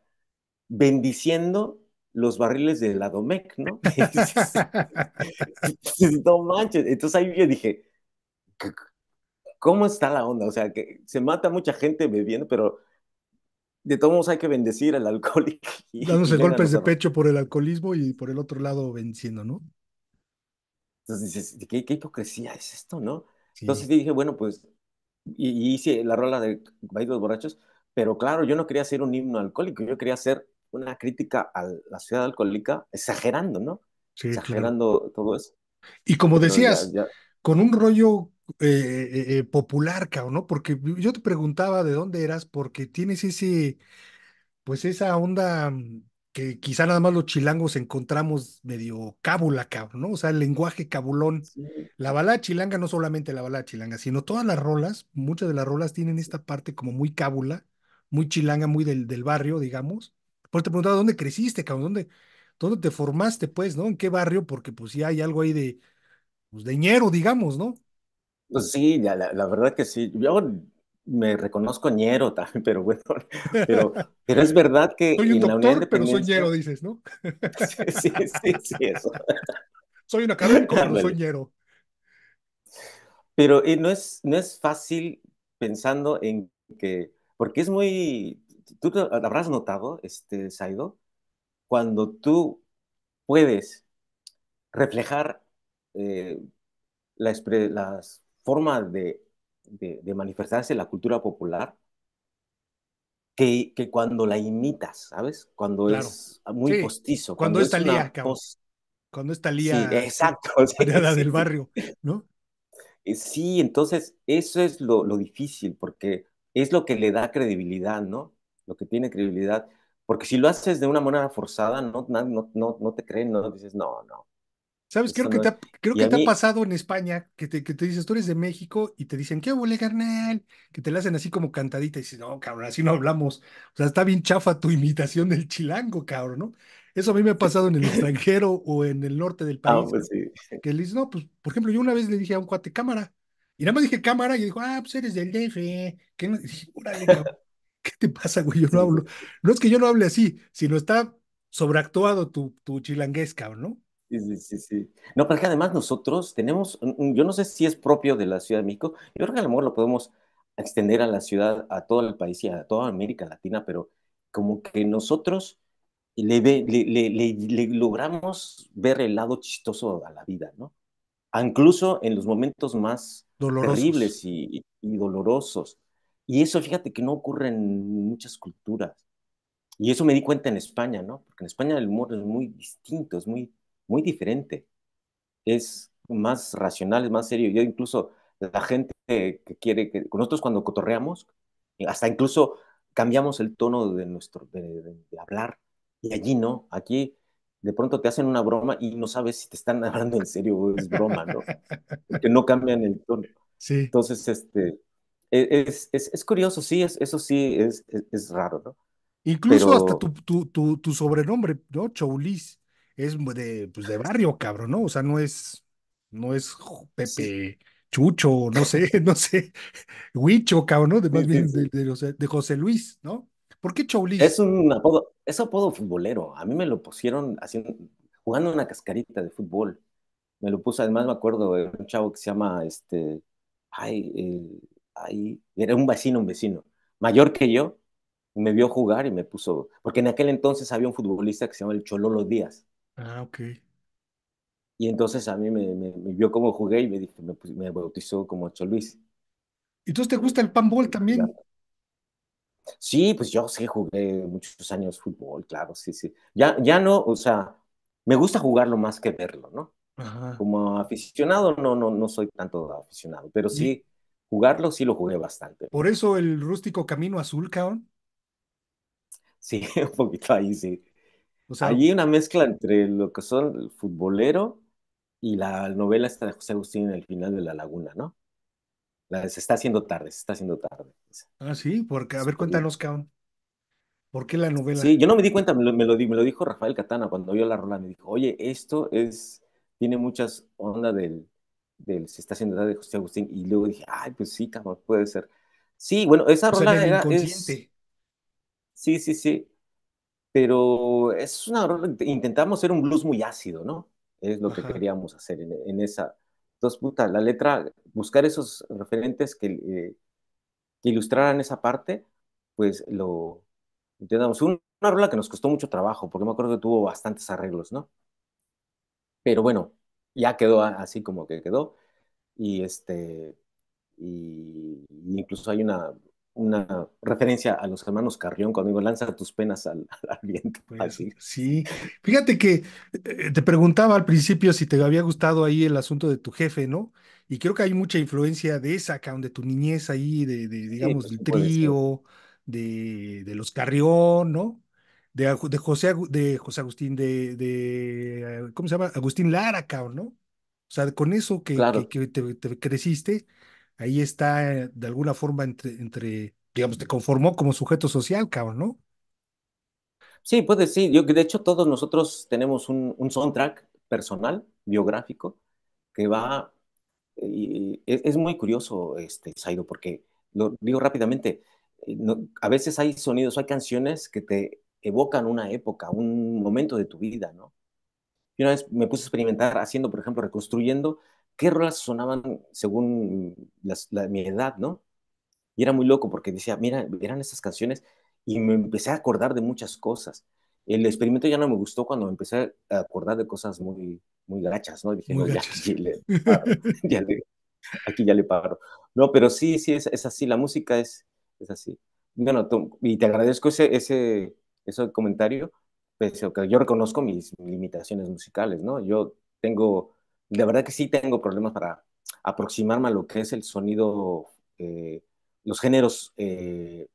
bendiciendo los barriles de la Domec, ¿no? <laughs> <laughs> no manches. Entonces ahí yo dije, ¿cómo está la onda? O sea, que se mata mucha gente bebiendo, pero de todos modos hay que bendecir al alcohólico. <laughs> Dándose golpes de pecho por el alcoholismo y por el otro lado venciendo, ¿no? Entonces dices, ¿qué, hipocresía es esto, no? Entonces dije, bueno, pues y, hice la rola de vaidos Borrachos, pero claro, yo no quería hacer un himno alcohólico, yo quería hacer una crítica a la ciudad alcohólica, exagerando, ¿no? exagerando todo eso. Y como decías, con un rollo eh, eh, eh, popular, cabrón, ¿no? Porque yo te preguntaba de dónde eras, porque tienes ese, pues esa onda mm, que quizá nada más los chilangos encontramos medio cábula, cabrón, ¿no? O sea, el lenguaje cabulón. La balada chilanga, no solamente la balada chilanga, sino todas las rolas, muchas de las rolas tienen esta parte como muy cábula, muy chilanga, muy del, del barrio, digamos. Por te preguntaba, ¿dónde creciste, cabrón? ¿Dónde, ¿Dónde te formaste, pues, no? ¿En qué barrio? Porque pues sí hay algo ahí de, pues, de ñero, digamos, ¿no? Pues sí, la, la verdad que sí. Yo me reconozco ñero también, <laughs> pero bueno, <laughs> pero, es verdad que... Soy un doctor, pero soy ñero, dices, ¿no? <laughs> sí, sí, sí, eso. Soy un académico, pero soy ñero. Pero no, es, no es fácil pensando en que, porque es muy, tú habrás notado, este, Saido, cuando tú puedes reflejar eh, las formas la forma de de, manifestarse la cultura popular que, que, cuando la imitas, ¿sabes? Cuando es muy postizo. Cuando, cuando es Talía, Cuando es Talía. Sí, exacto. <laughs> la del barrio, ¿no? Sí, entonces eso es lo, difícil, porque es lo que le da credibilidad, ¿no? Lo que tiene credibilidad. Porque si lo haces de una manera forzada, no, no, no, no te creen, no dices, no, no. ¿Sabes? Creo que, te ha, creo que te ha pasado en España que te, que te dices, tú eres de México y te dicen, ¿qué huele, carnal? Que te la hacen así como cantadita y dices, no, cabrón, así no hablamos. O sea, está bien chafa tu imitación del chilango, cabrón, ¿no? Eso a mí me ha pasado en el <laughs> extranjero o en el norte del ah, país. Ah, pues sí. Que le dices, no, pues, por ejemplo, yo una vez le dije a un cuate, cámara. Y nada más dije cámara y dijo, ah, pues eres del DF. ¿Qué, ¿qué te pasa, güey? Yo no hablo. No es que yo no hable así, sino está sobreactuado tu, tu chilangués, cabrón, ¿no? Sí, sí, sí. No, pero que además nosotros tenemos, yo no sé si es propio de la Ciudad de México, yo creo que el lo lo podemos extender a la ciudad, a todo el país y a toda América Latina, pero como que nosotros le, le, logramos ver el lado chistoso a la vida, ¿no? Incluso en los momentos más dolorosos. y, y dolorosos. Y eso, fíjate que no ocurre en muchas culturas. Y eso me di cuenta en España, ¿no? Porque en España el humor es muy distinto, es muy muy diferente. Es más racional, es más serio. Yo incluso, la gente que quiere que... Nosotros cuando cotorreamos, eh, hasta incluso cambiamos el tono de nuestro de, hablar. Y allí no, aquí de pronto te hacen una broma y no sabes si te están <laughs> hablando en serio o es broma, ¿no? Porque no cambian el tono. Sí. Entonces, este, e, es, es, curioso, sí, eso sí es, es, raro, ¿no? Incluso hasta tu, sobrenombre, ¿no? Choulis es de, pues de barrio, cabrón, ¿no? O sea, no es, no es Pepe Chucho, no sé, <laughs> no sé, Huicho, cabrón, ¿no? De, más bien De, José, Luis, ¿no? ¿Por qué Choulis? Es un apodo, es apodo futbolero. A mí me lo pusieron haciendo, jugando una cascarita de fútbol. Me lo puso, además me acuerdo de un chavo que se llama, este, eh, ay, era un vecino, un vecino, mayor que yo, me vio jugar y me puso, porque en aquel entonces había un futbolista que se llama el Chololo Díaz, Ah, ok. Y entonces a mí me, vio cómo jugué y me, dijo, me, bautizó como Choluis. Luis. Entonces, ¿te gusta el panball también? Sí, pues yo sí jugué muchos años fútbol, claro, sí, sí. Ya, ya no, o sea, me gusta jugarlo más que verlo, ¿no? Como aficionado, no, no, no soy tanto aficionado, pero sí, jugarlo sí lo jugué bastante. por eso el rústico camino azul, ¿caón? Sí, <laughs> un poquito ahí, sí. O sea, Allí una mezcla entre lo que son el futbolero y la novela esta de José Agustín en el final de La Laguna, ¿no? se está haciendo tarde, se está haciendo tarde. Ah, sí, porque, a ver, cuéntanos, cabrón. ¿Por qué la novela? Sí, yo no me di cuenta, me lo, dijo Rafael Catana cuando vio la rola, me dijo, oye, esto es, tiene muchas ondas del, se está haciendo tarde de José Agustín, y luego dije, ay, pues sí, cabrón, puede ser. Sí, bueno, esa rola era... Es, sí, sí, sí pero es una intentamos hacer un blues muy ácido, ¿no? Es lo que queríamos hacer en, esa. Entonces, puta, la letra, buscar esos referentes que, eh, ilustraran esa parte, pues lo intentamos. Una, una rola que nos costó mucho trabajo, porque me acuerdo que tuvo bastantes arreglos, ¿no? Pero bueno, ya quedó así como que quedó. Y este, y incluso hay una, una referencia a los hermanos Carrión cuando digo lanza tus penas al, <laughs> al viento. Pues sí, fíjate que eh, te preguntaba al principio si te había gustado ahí el asunto de tu jefe, ¿no? Y creo que hay mucha influencia de esa, de tu niñez ahí, de, de digamos, del trío, de, de, los Carrión, ¿no? De, José, de José Agustín, de, de, ¿cómo se llama? Agustín Lara, ¿no? O sea, con eso que, te, creciste ahí está eh, de alguna forma entre, entre digamos, te conformó como sujeto social, cabrón, ¿no? Sí, puede sí. Yo, de hecho, todos nosotros tenemos un, soundtrack personal, biográfico, que va. Y es, muy curioso, este, Saido, porque lo digo rápidamente. Eh, a veces hay sonidos, hay canciones que te evocan una época, un momento de tu vida, ¿no? Y una vez me puse a experimentar haciendo, por ejemplo, reconstruyendo qué rolas sonaban según la, mi edad, ¿no? Y era muy loco porque decía, mira, eran esas canciones y me empecé a acordar de muchas cosas. El experimento ya no me gustó cuando me empecé a acordar de cosas muy, muy gachas, ¿no? Dije, no, ya, <laughs> aquí ya le paro. No, pero sí, sí, es, así, la música es, es así. Bueno, y te agradezco ese, ese, ese comentario, pese que yo reconozco mis limitaciones musicales, ¿no? Yo tengo la verdad que sí tengo problemas para aproximarme a lo que es el sonido, eh, los géneros eh,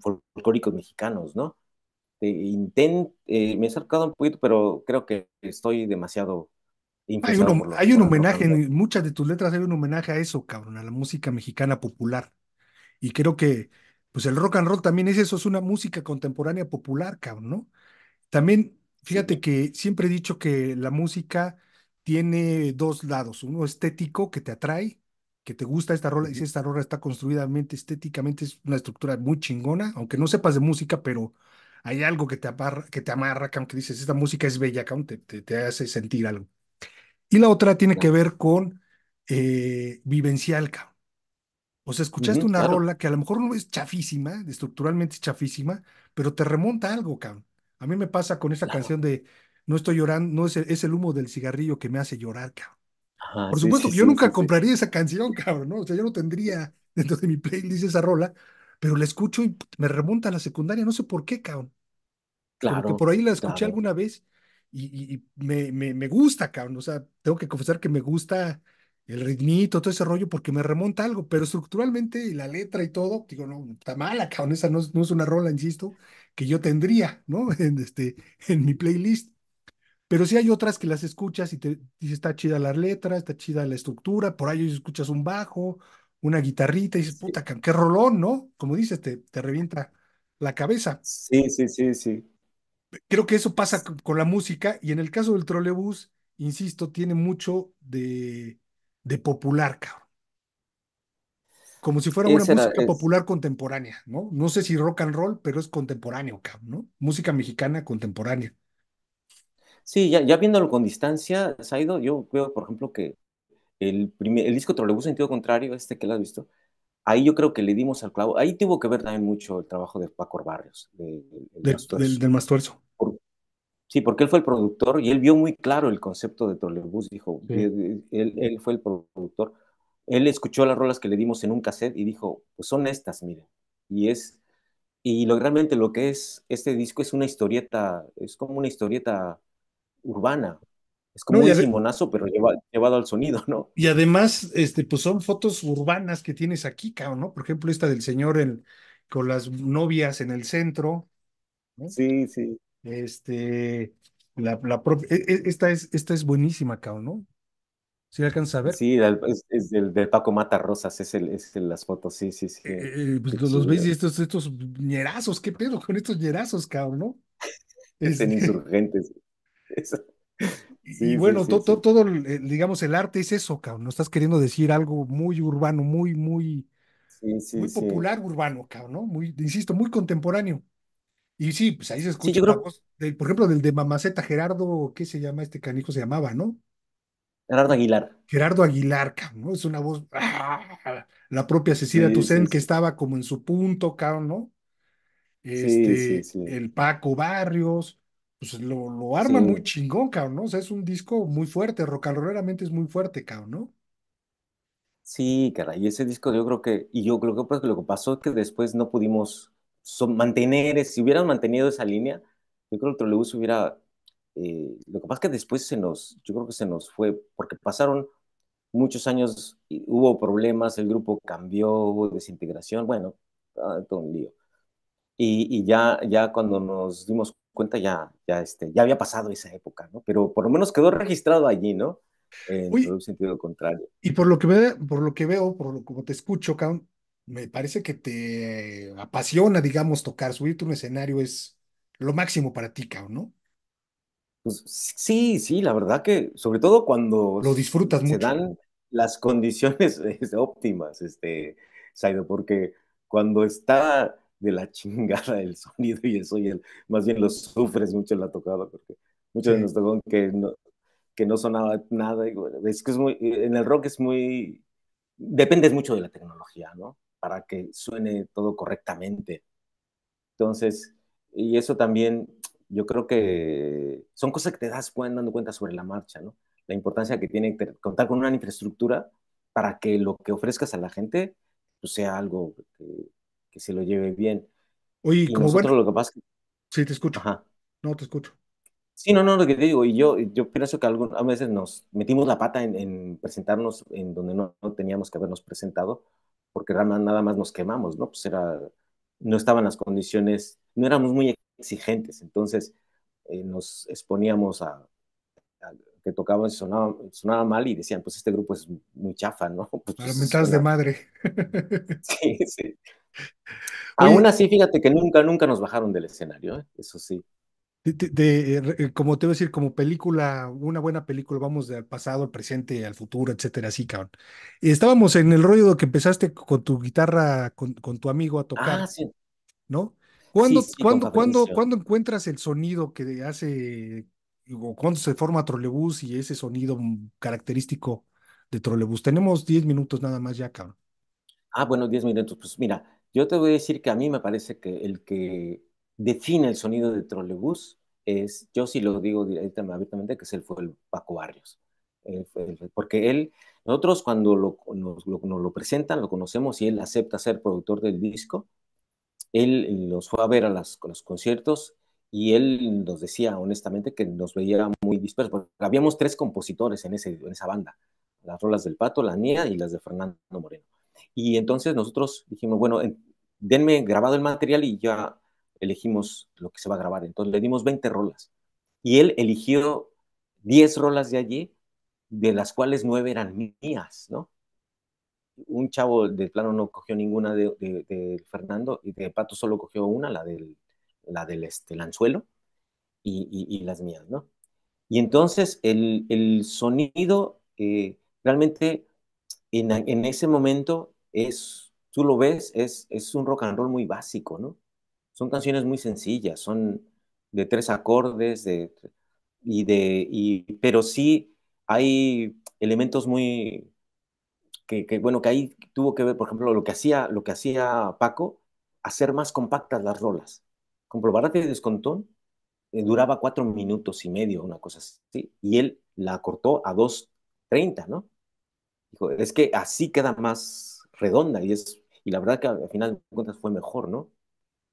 folclóricos mexicanos, ¿no? Intent, eh, me he acercado un poquito, pero creo que estoy demasiado hay, hay un, homenaje, en muchas de tus letras hay un homenaje a eso, cabrón, a la música mexicana popular. Y creo que, pues el rock and roll también es eso, es una música contemporánea popular, cabrón, ¿no? También, fíjate que siempre he dicho que la música tiene dos lados, uno estético que te atrae, que te gusta esta rola, y si esta rola está construida estéticamente, es una estructura muy chingona, aunque no sepas de música, pero hay algo que te amarra, que te amarra, aunque dices, esta música es bella, te, te, hace sentir algo. Y la otra tiene que ver con eh, vivencial, O sea, escuchaste una rola que a lo mejor no es chafísima, estructuralmente chafísima, pero te remonta algo, cabrón. A mí me pasa con esa canción de no estoy llorando, no es el, humo del cigarrillo que me hace llorar, cabrón. Por supuesto, yo nunca compraría esa canción, cabrón, ¿no? O sea, yo no tendría <laughs> dentro de mi playlist esa rola, pero la escucho y me remonta a la secundaria, no sé por qué, cabrón. Claro. Porque por ahí la escuché alguna vez y, me, me, gusta, cabrón. O sea, tengo que confesar que me gusta el ritmito, todo ese rollo, porque me remonta algo, pero estructuralmente y la letra y todo, digo, no, está mala, cabrón. Esa no es, una rola, insisto, que yo tendría, ¿no? <laughs> En, este, en mi playlist. Pero sí hay otras que las escuchas y te dices, está chida la letra, está chida la estructura, por ahí escuchas un bajo, una guitarrita y dices, puta, qué rolón, ¿no? Como dices, te, te revienta la cabeza. Sí, sí, sí, sí. Creo que eso pasa con la música y en el caso del trolebús, insisto, tiene mucho de, popular, cabrón. Como si fuera una música popular contemporánea, ¿no? No sé si rock and roll, pero es contemporáneo, cabrón, ¿no? Música mexicana contemporánea. Sí, ya, viéndolo con distancia, Saido, yo veo, por ejemplo, que el, primer, el disco en Sentido Contrario, este que lo has visto, ahí yo creo que le dimos al clavo. Ahí tuvo que ver también mucho el trabajo de Paco Barrios, del, del Mastuerzo. sí, porque él fue el productor y él vio muy claro el concepto de Trollebus. dijo, él, fue el productor. Él escuchó las rolas que le dimos en un cassette y dijo, pues son estas, miren. Y es, y lo, realmente lo que es este disco es una historieta, es como una historieta urbana. Es como un limonazo, pero llevado al sonido, ¿no? <laughs> Y además, este, pues son fotos urbanas que tienes aquí, cabrón, ¿no? Por ejemplo, esta del señor con las novias en el centro. Sí, sí. Este, la, la e, e, esta es, esta es buenísima, cabrón, ¿no? ¿Sí alcanza alcanzas a ver? Sí, es, del, Paco Mata Rosas, es, el, es las fotos, sí, sí, sí. Eh, eh, eh, pues los, ves y estos, estos ñerazos, ¿qué pedo con estos ñerazos, cabrón, no? Es, este, insurgentes y bueno, todo, digamos, el arte es eso, cabrón. No estás queriendo decir algo muy urbano, muy, muy, muy popular urbano, cabrón, ¿no? Muy, insisto, muy contemporáneo. Y sí, pues ahí se escucha por ejemplo, del de Mamaceta Gerardo, ¿qué se llama este canijo? Se llamaba, ¿no? Gerardo Aguilar. Gerardo Aguilar, cabrón, Es una voz. ¡ah! La propia Cecilia Tucen que estaba como en su punto, cabrón, ¿no? Este, el Paco Barrios. Pues, lo, arma muy chingón, cabrón, ¿no? O sea, es un disco muy fuerte, rolleramente es muy fuerte, cabrón, ¿no? Sí, caray, y ese disco yo creo que, y yo creo que pues, lo que pasó es que después no pudimos mantener, si hubieran mantenido esa línea, yo creo que el Trolebus hubiera, eh, lo que pasa es que después se nos, yo creo que se nos fue, porque pasaron muchos años, y hubo problemas, el grupo cambió, hubo desintegración, bueno, ah, todo un lío. Y, ya, ya cuando nos dimos cuenta ya, ya, este, ya había pasado esa época, ¿no? Pero por lo menos quedó registrado allí, ¿no? En todo sentido contrario. Y por lo que, veo, por lo que veo, por lo como te escucho, Kaun, me parece que te apasiona, digamos, tocar, subirte un escenario es lo máximo para ti, Kaun, ¿no? Pues, sí, sí, la verdad que sobre todo cuando lo disfrutas se dan las condiciones <laughs> óptimas, este, Saido, porque cuando está de la <laughs> chingada el sonido y eso, y el, más bien lo sufres mucho en la tocada, porque muchos nos tocó que no, que no sonaba nada. Es que es muy, en el rock es muy, dependes mucho de la tecnología, ¿no? Para que suene todo correctamente. Entonces, y eso también, yo creo que son cosas que te das cuenta, dando cuenta sobre la marcha, ¿no? La importancia que tiene contar con una infraestructura para que lo que ofrezcas a la gente pues, sea algo que, que se lo lleve bien. Oye, y Sí, te escucho. No, te escucho. Sí, no, no, lo que digo, y yo, yo pienso que a veces nos metimos la pata en, presentarnos en donde no, teníamos que habernos presentado, porque nada más nos quemamos, ¿no? Pues era, no estaban las condiciones, no éramos muy exigentes, entonces eh, nos exponíamos a, que tocábamos y sonaba, mal y decían, pues este grupo es muy chafa, ¿no? <laughs> Pues, pues de madre. <laughs> sí, sí. Aún así, fíjate que nunca, nunca nos bajaron del escenario, ¿eh? eso sí. De, eh, como te voy a decir, como película, una buena película, vamos del pasado al presente, al futuro, etcétera, así, cabrón. Estábamos en el rollo de que empezaste con tu guitarra, con, tu amigo a tocar, ah, ¿no? ¿Cuándo, ¿cuándo, encuentras el sonido que hace, o cuándo se forma Trolebús y ese sonido característico de Trolebús? Tenemos 10 minutos nada más ya, cabrón. Ah, bueno, 10 minutos. Pues mira, yo te voy a decir que a mí me parece que el que define el sonido de trolebús es, yo sí lo digo abiertamente, que es el, fue el Paco Barrios. porque él, nosotros cuando nos, lo, presentan, lo conocemos y él acepta ser productor del disco, él nos fue a ver a, las, los conciertos y él nos decía honestamente que nos veía muy dispersos, porque habíamos tres compositores en, ese, en esa banda, las rolas del Pato, la mía y las de Fernando Moreno. Y entonces nosotros dijimos, bueno, denme grabado el material y ya elegimos lo que se va a grabar. Entonces le dimos 20 rolas. Y él eligió 10 rolas de allí, de las cuales 9 eran mías, ¿no? Un chavo de plano no cogió ninguna de, Fernando y de Pato solo cogió una, la del, la del este, anzuelo y, las mías, ¿no? Y entonces el, sonido eh, realmente en, ese momento es, tú lo ves, es, es un rock and roll muy básico, ¿no? Son canciones muy sencillas, son de tres acordes, de, y de, y, pero sí hay elementos muy, que, bueno, que ahí tuvo que ver, por ejemplo, lo que hacía, lo que hacía Paco, hacer más compactas las rolas. Comprobarate de Descontón eh, duraba cuatro minutos y medio, una cosa así, y él la cortó a dos treinta, ¿no? es que así queda más redonda y es y la verdad que al final de cuentas fue mejor, ¿no?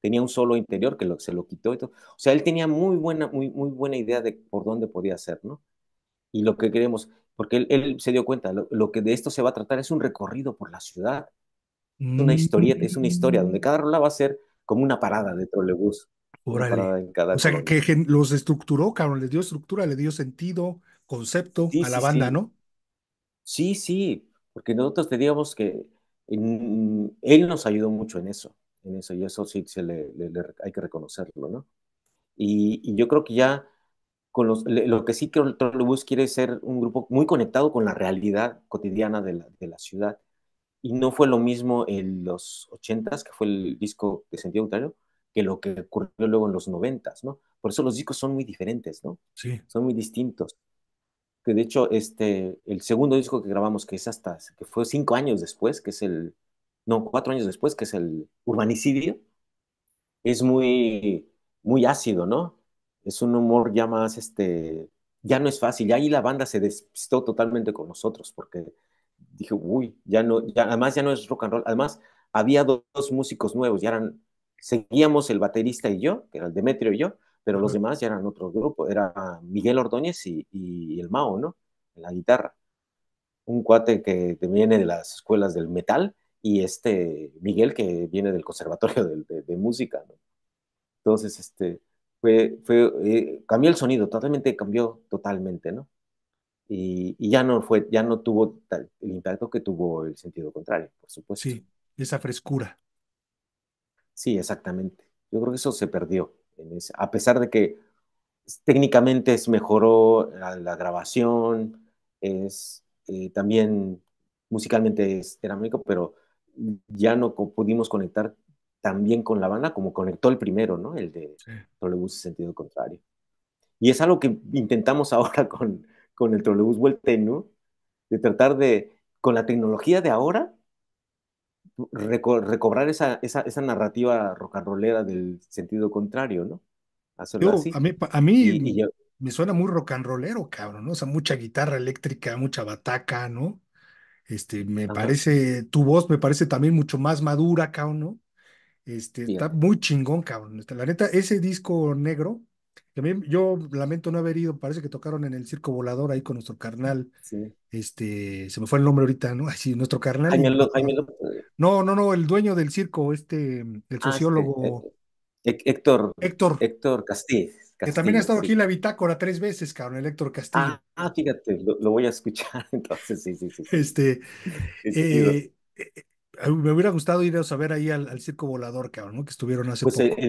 Tenía un solo interior que se lo quitó y todo. O sea, él tenía muy buena, muy, muy buena idea de por dónde podía ser ¿no? Y lo que queremos, porque él, se dio cuenta, lo, que de esto se va a tratar es un recorrido por la ciudad. Es una historia, es una historia donde mm. cada rola va a ser como una parada de trolebús. o sea, que, los estructuró, cabrón, le dio estructura, le dio sentido, concepto a la banda, ¿no? Sí, sí, porque nosotros teníamos que él nos ayudó mucho en eso, en eso, y eso sí se le, hay que reconocerlo, ¿no? Y, yo creo que ya con los, lo que sí que el quiere ser un grupo muy conectado con la realidad cotidiana de la, ciudad. Y no fue lo mismo en los 80s, que fue el disco de sentido contrario, que lo que ocurrió luego en los 90 ¿no? Por eso los discos son muy diferentes, ¿no? Sí. Son muy distintos que de hecho este, el segundo disco que grabamos, que es hasta, que fue cinco años después, que es el, no, cuatro años después, que es el Urbanicidio, es muy, muy ácido, ¿no? Es un humor ya más, este, ya no es fácil, Y ahí la banda se despistó totalmente con nosotros, porque dije, uy, ya no, además ya no es rock and roll, además había dos, dos músicos nuevos, ya eran, seguíamos el baterista y yo, que era el Demetrio y yo, pero los demás ya eran otro grupo, era Miguel Ordóñez y, el Mao, ¿no? En la guitarra. Un cuate que viene de las escuelas del metal y este Miguel que viene del Conservatorio de, Música, ¿no? Entonces, este, fue, fue eh, cambió el sonido, totalmente cambió, totalmente, ¿no? Y, ya no fue, ya no tuvo el impacto que tuvo el sentido contrario, por supuesto. Sí, esa frescura. Sí, exactamente. Yo creo que eso se perdió a pesar de que técnicamente es mejoró la, grabación, es eh, también musicalmente es dinámico, pero ya no pudimos conectar tan bien con La banda como conectó el primero, ¿no? El de Trolebus sentido contrario. Y es algo que intentamos <laughs> ahora con, con el Trolebus Vuelta, ¿no? De tratar de, con la tecnología de ahora, recobrar esa, esa, esa narrativa rocanrolera del sentido contrario, ¿no? Hacerlo así. A mí, a mí me suena muy rollero cabrón, ¿no? O sea, mucha guitarra eléctrica, mucha bataca, ¿no? Este, me parece, tu voz me parece también mucho más madura, cabrón, ¿no? Este, está muy chingón, cabrón. Este, la neta, ese disco negro, también yo lamento no haber ido, parece que tocaron en el Circo Volador ahí con nuestro carnal. Este, se me fue el nombre ahorita, ¿no? Así, nuestro carnal. No, no, no, el dueño del circo, este, mm, el ah, este, e, sociólogo. E, e, Héctor. Héctor. Héctor Castillo. que también ha estado aquí en la bitácora tres veces, cabrón, el Héctor Castillo. Ah, fíjate, lo, voy a escuchar <laughs> entonces, sí, sí, sí. Este, eh, eh, eh, me hubiera gustado ir a saber ahí al, Circo Volador, cabrón, ¿no? que estuvieron hace pues, poco.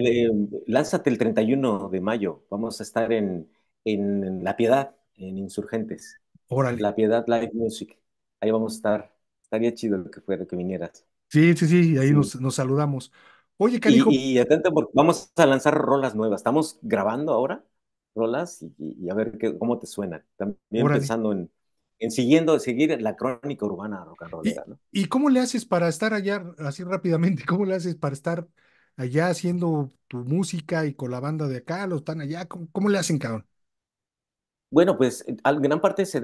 lánzate el 31 de mayo, vamos a estar en, en La Piedad, en Insurgentes. La Piedad Live Music, ahí vamos a estar, estaría chido que fuera, que vinieras. Sí, sí, sí, ahí Nos, saludamos. Oye, cariño. Y, y, porque vamos a lanzar rolas nuevas. Estamos grabando ahora rolas y, a ver qué, cómo te suena. También pensando en, siguiendo, seguir la crónica urbana rock ¿Y cómo le haces para estar allá, así rápidamente, <laughs> cómo le haces para estar allá haciendo tu música y con la banda de acá, los están allá? ¿Cómo, le hacen, cabrón? Bueno, pues gran parte se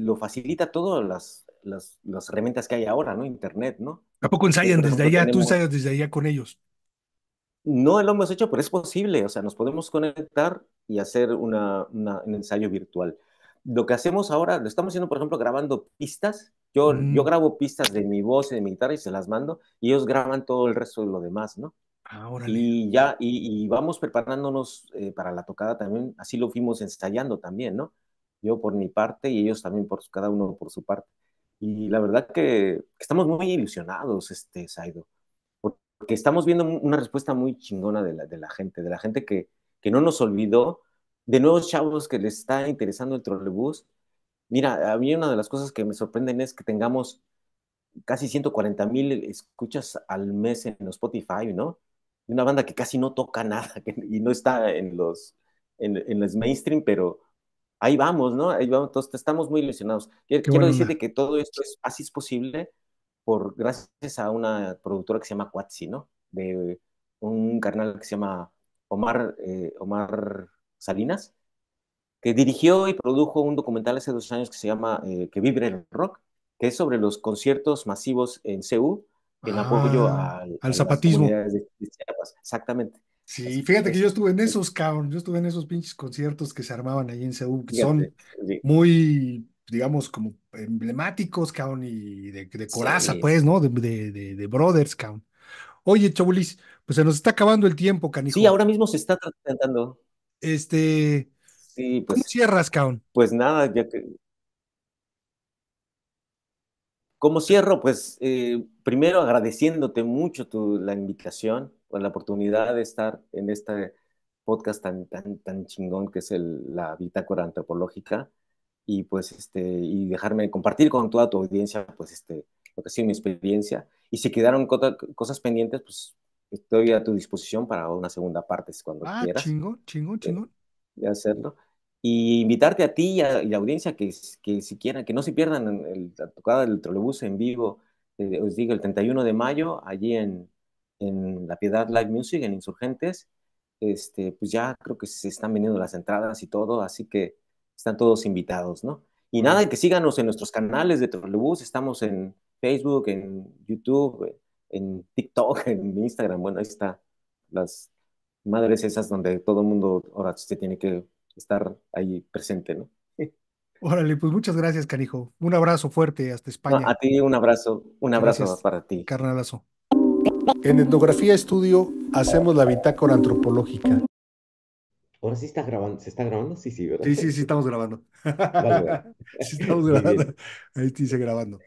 lo facilita todo las, las, las herramientas que hay ahora, ¿no? Internet, ¿no? ¿A poco ensayan desde allá? ¿Tú ensayas desde allá con ellos? No lo hemos hecho, pero es posible. O sea, nos podemos conectar y hacer una, un ensayo virtual. Lo que hacemos ahora, lo estamos haciendo, por ejemplo, grabando pistas. Yo, mm. yo grabo pistas de mi voz y de mi guitarra y se las mando y ellos graban todo el resto de lo demás, ¿no? Ah, y ya, y, vamos preparándonos eh, para la tocada también. Así lo fuimos ensayando también, ¿no? Yo por mi parte y ellos también por cada uno por su parte. Y la verdad que, estamos muy ilusionados, este, Saido, porque estamos viendo una respuesta muy chingona de la, de la gente, de la gente que, que no nos olvidó, de nuevos chavos que les está interesando el trollbus Mira, a mí una de las cosas que me sorprenden es que tengamos casi 140 mil escuchas al mes en Spotify, ¿no? de Una banda que casi no toca nada <laughs> y no está en los, en, en los mainstream, pero ahí vamos, ¿no? Ahí vamos, entonces estamos muy ilusionados. Quiero, decirte que todo esto es, así es posible por gracias a una productora que se llama Quatsi, ¿no? De un carnal que se llama Omar, eh, Omar Salinas, que dirigió y produjo un documental hace dos años que se llama eh, Que vibre el rock, que es sobre los conciertos masivos en CEU en apoyo ah, al, al zapatismo. Exactamente. Sí, fíjate que yo estuve en esos, cabrón, yo estuve en esos pinches conciertos que se armaban ahí en Seúl, que son muy, digamos, como emblemáticos, cabrón, y de, coraza, pues, ¿no? De, de, brothers, cabrón. Oye, Chabulis, pues se nos está acabando el tiempo, canijo. Sí, ahora mismo se está tratando. Este, sí, pues, ¿cómo cierras, cabrón? Pues nada, ya que... ¿Cómo cierro? Pues eh, primero agradeciéndote mucho tu, la invitación. Pues, la oportunidad de estar en este podcast tan, tan, tan chingón que es la bitácora antropológica y pues este, y dejarme compartir con toda tu audiencia pues este, lo que ha sido mi experiencia. Y si quedaron cosas pendientes, pues estoy a tu disposición para una segunda parte cuando ah, quieras. Chingón, chingón, chingón. hacerlo. Y invitarte a ti y a, la audiencia que, que si quieran, que no se pierdan el, la tocada del trolebús en vivo, eh, os digo, el 31 de mayo, allí en, en La Piedad Live Music, en Insurgentes. Este, pues ya creo que se están vendiendo las entradas y todo, así que están todos invitados, ¿no? Y nada, que síganos en nuestros canales de Trolebús, estamos en Facebook, en YouTube, en TikTok, <laughs> en Instagram, bueno, ahí está las madres esas donde todo el mundo ahora se tiene que estar ahí presente, ¿no? <laughs> Órale, pues muchas gracias, canijo. Un abrazo fuerte hasta España. a ti un abrazo, un abrazo para ti. Carnalazo. En Etnografía Estudio hacemos la bitácora antropológica. Ahora sí está grabando, ¿se está grabando? Sí, sí, ¿verdad? Sí, sí, sí, estamos grabando. <laughs> sí, estamos grabando. Ahí sí, se grabando.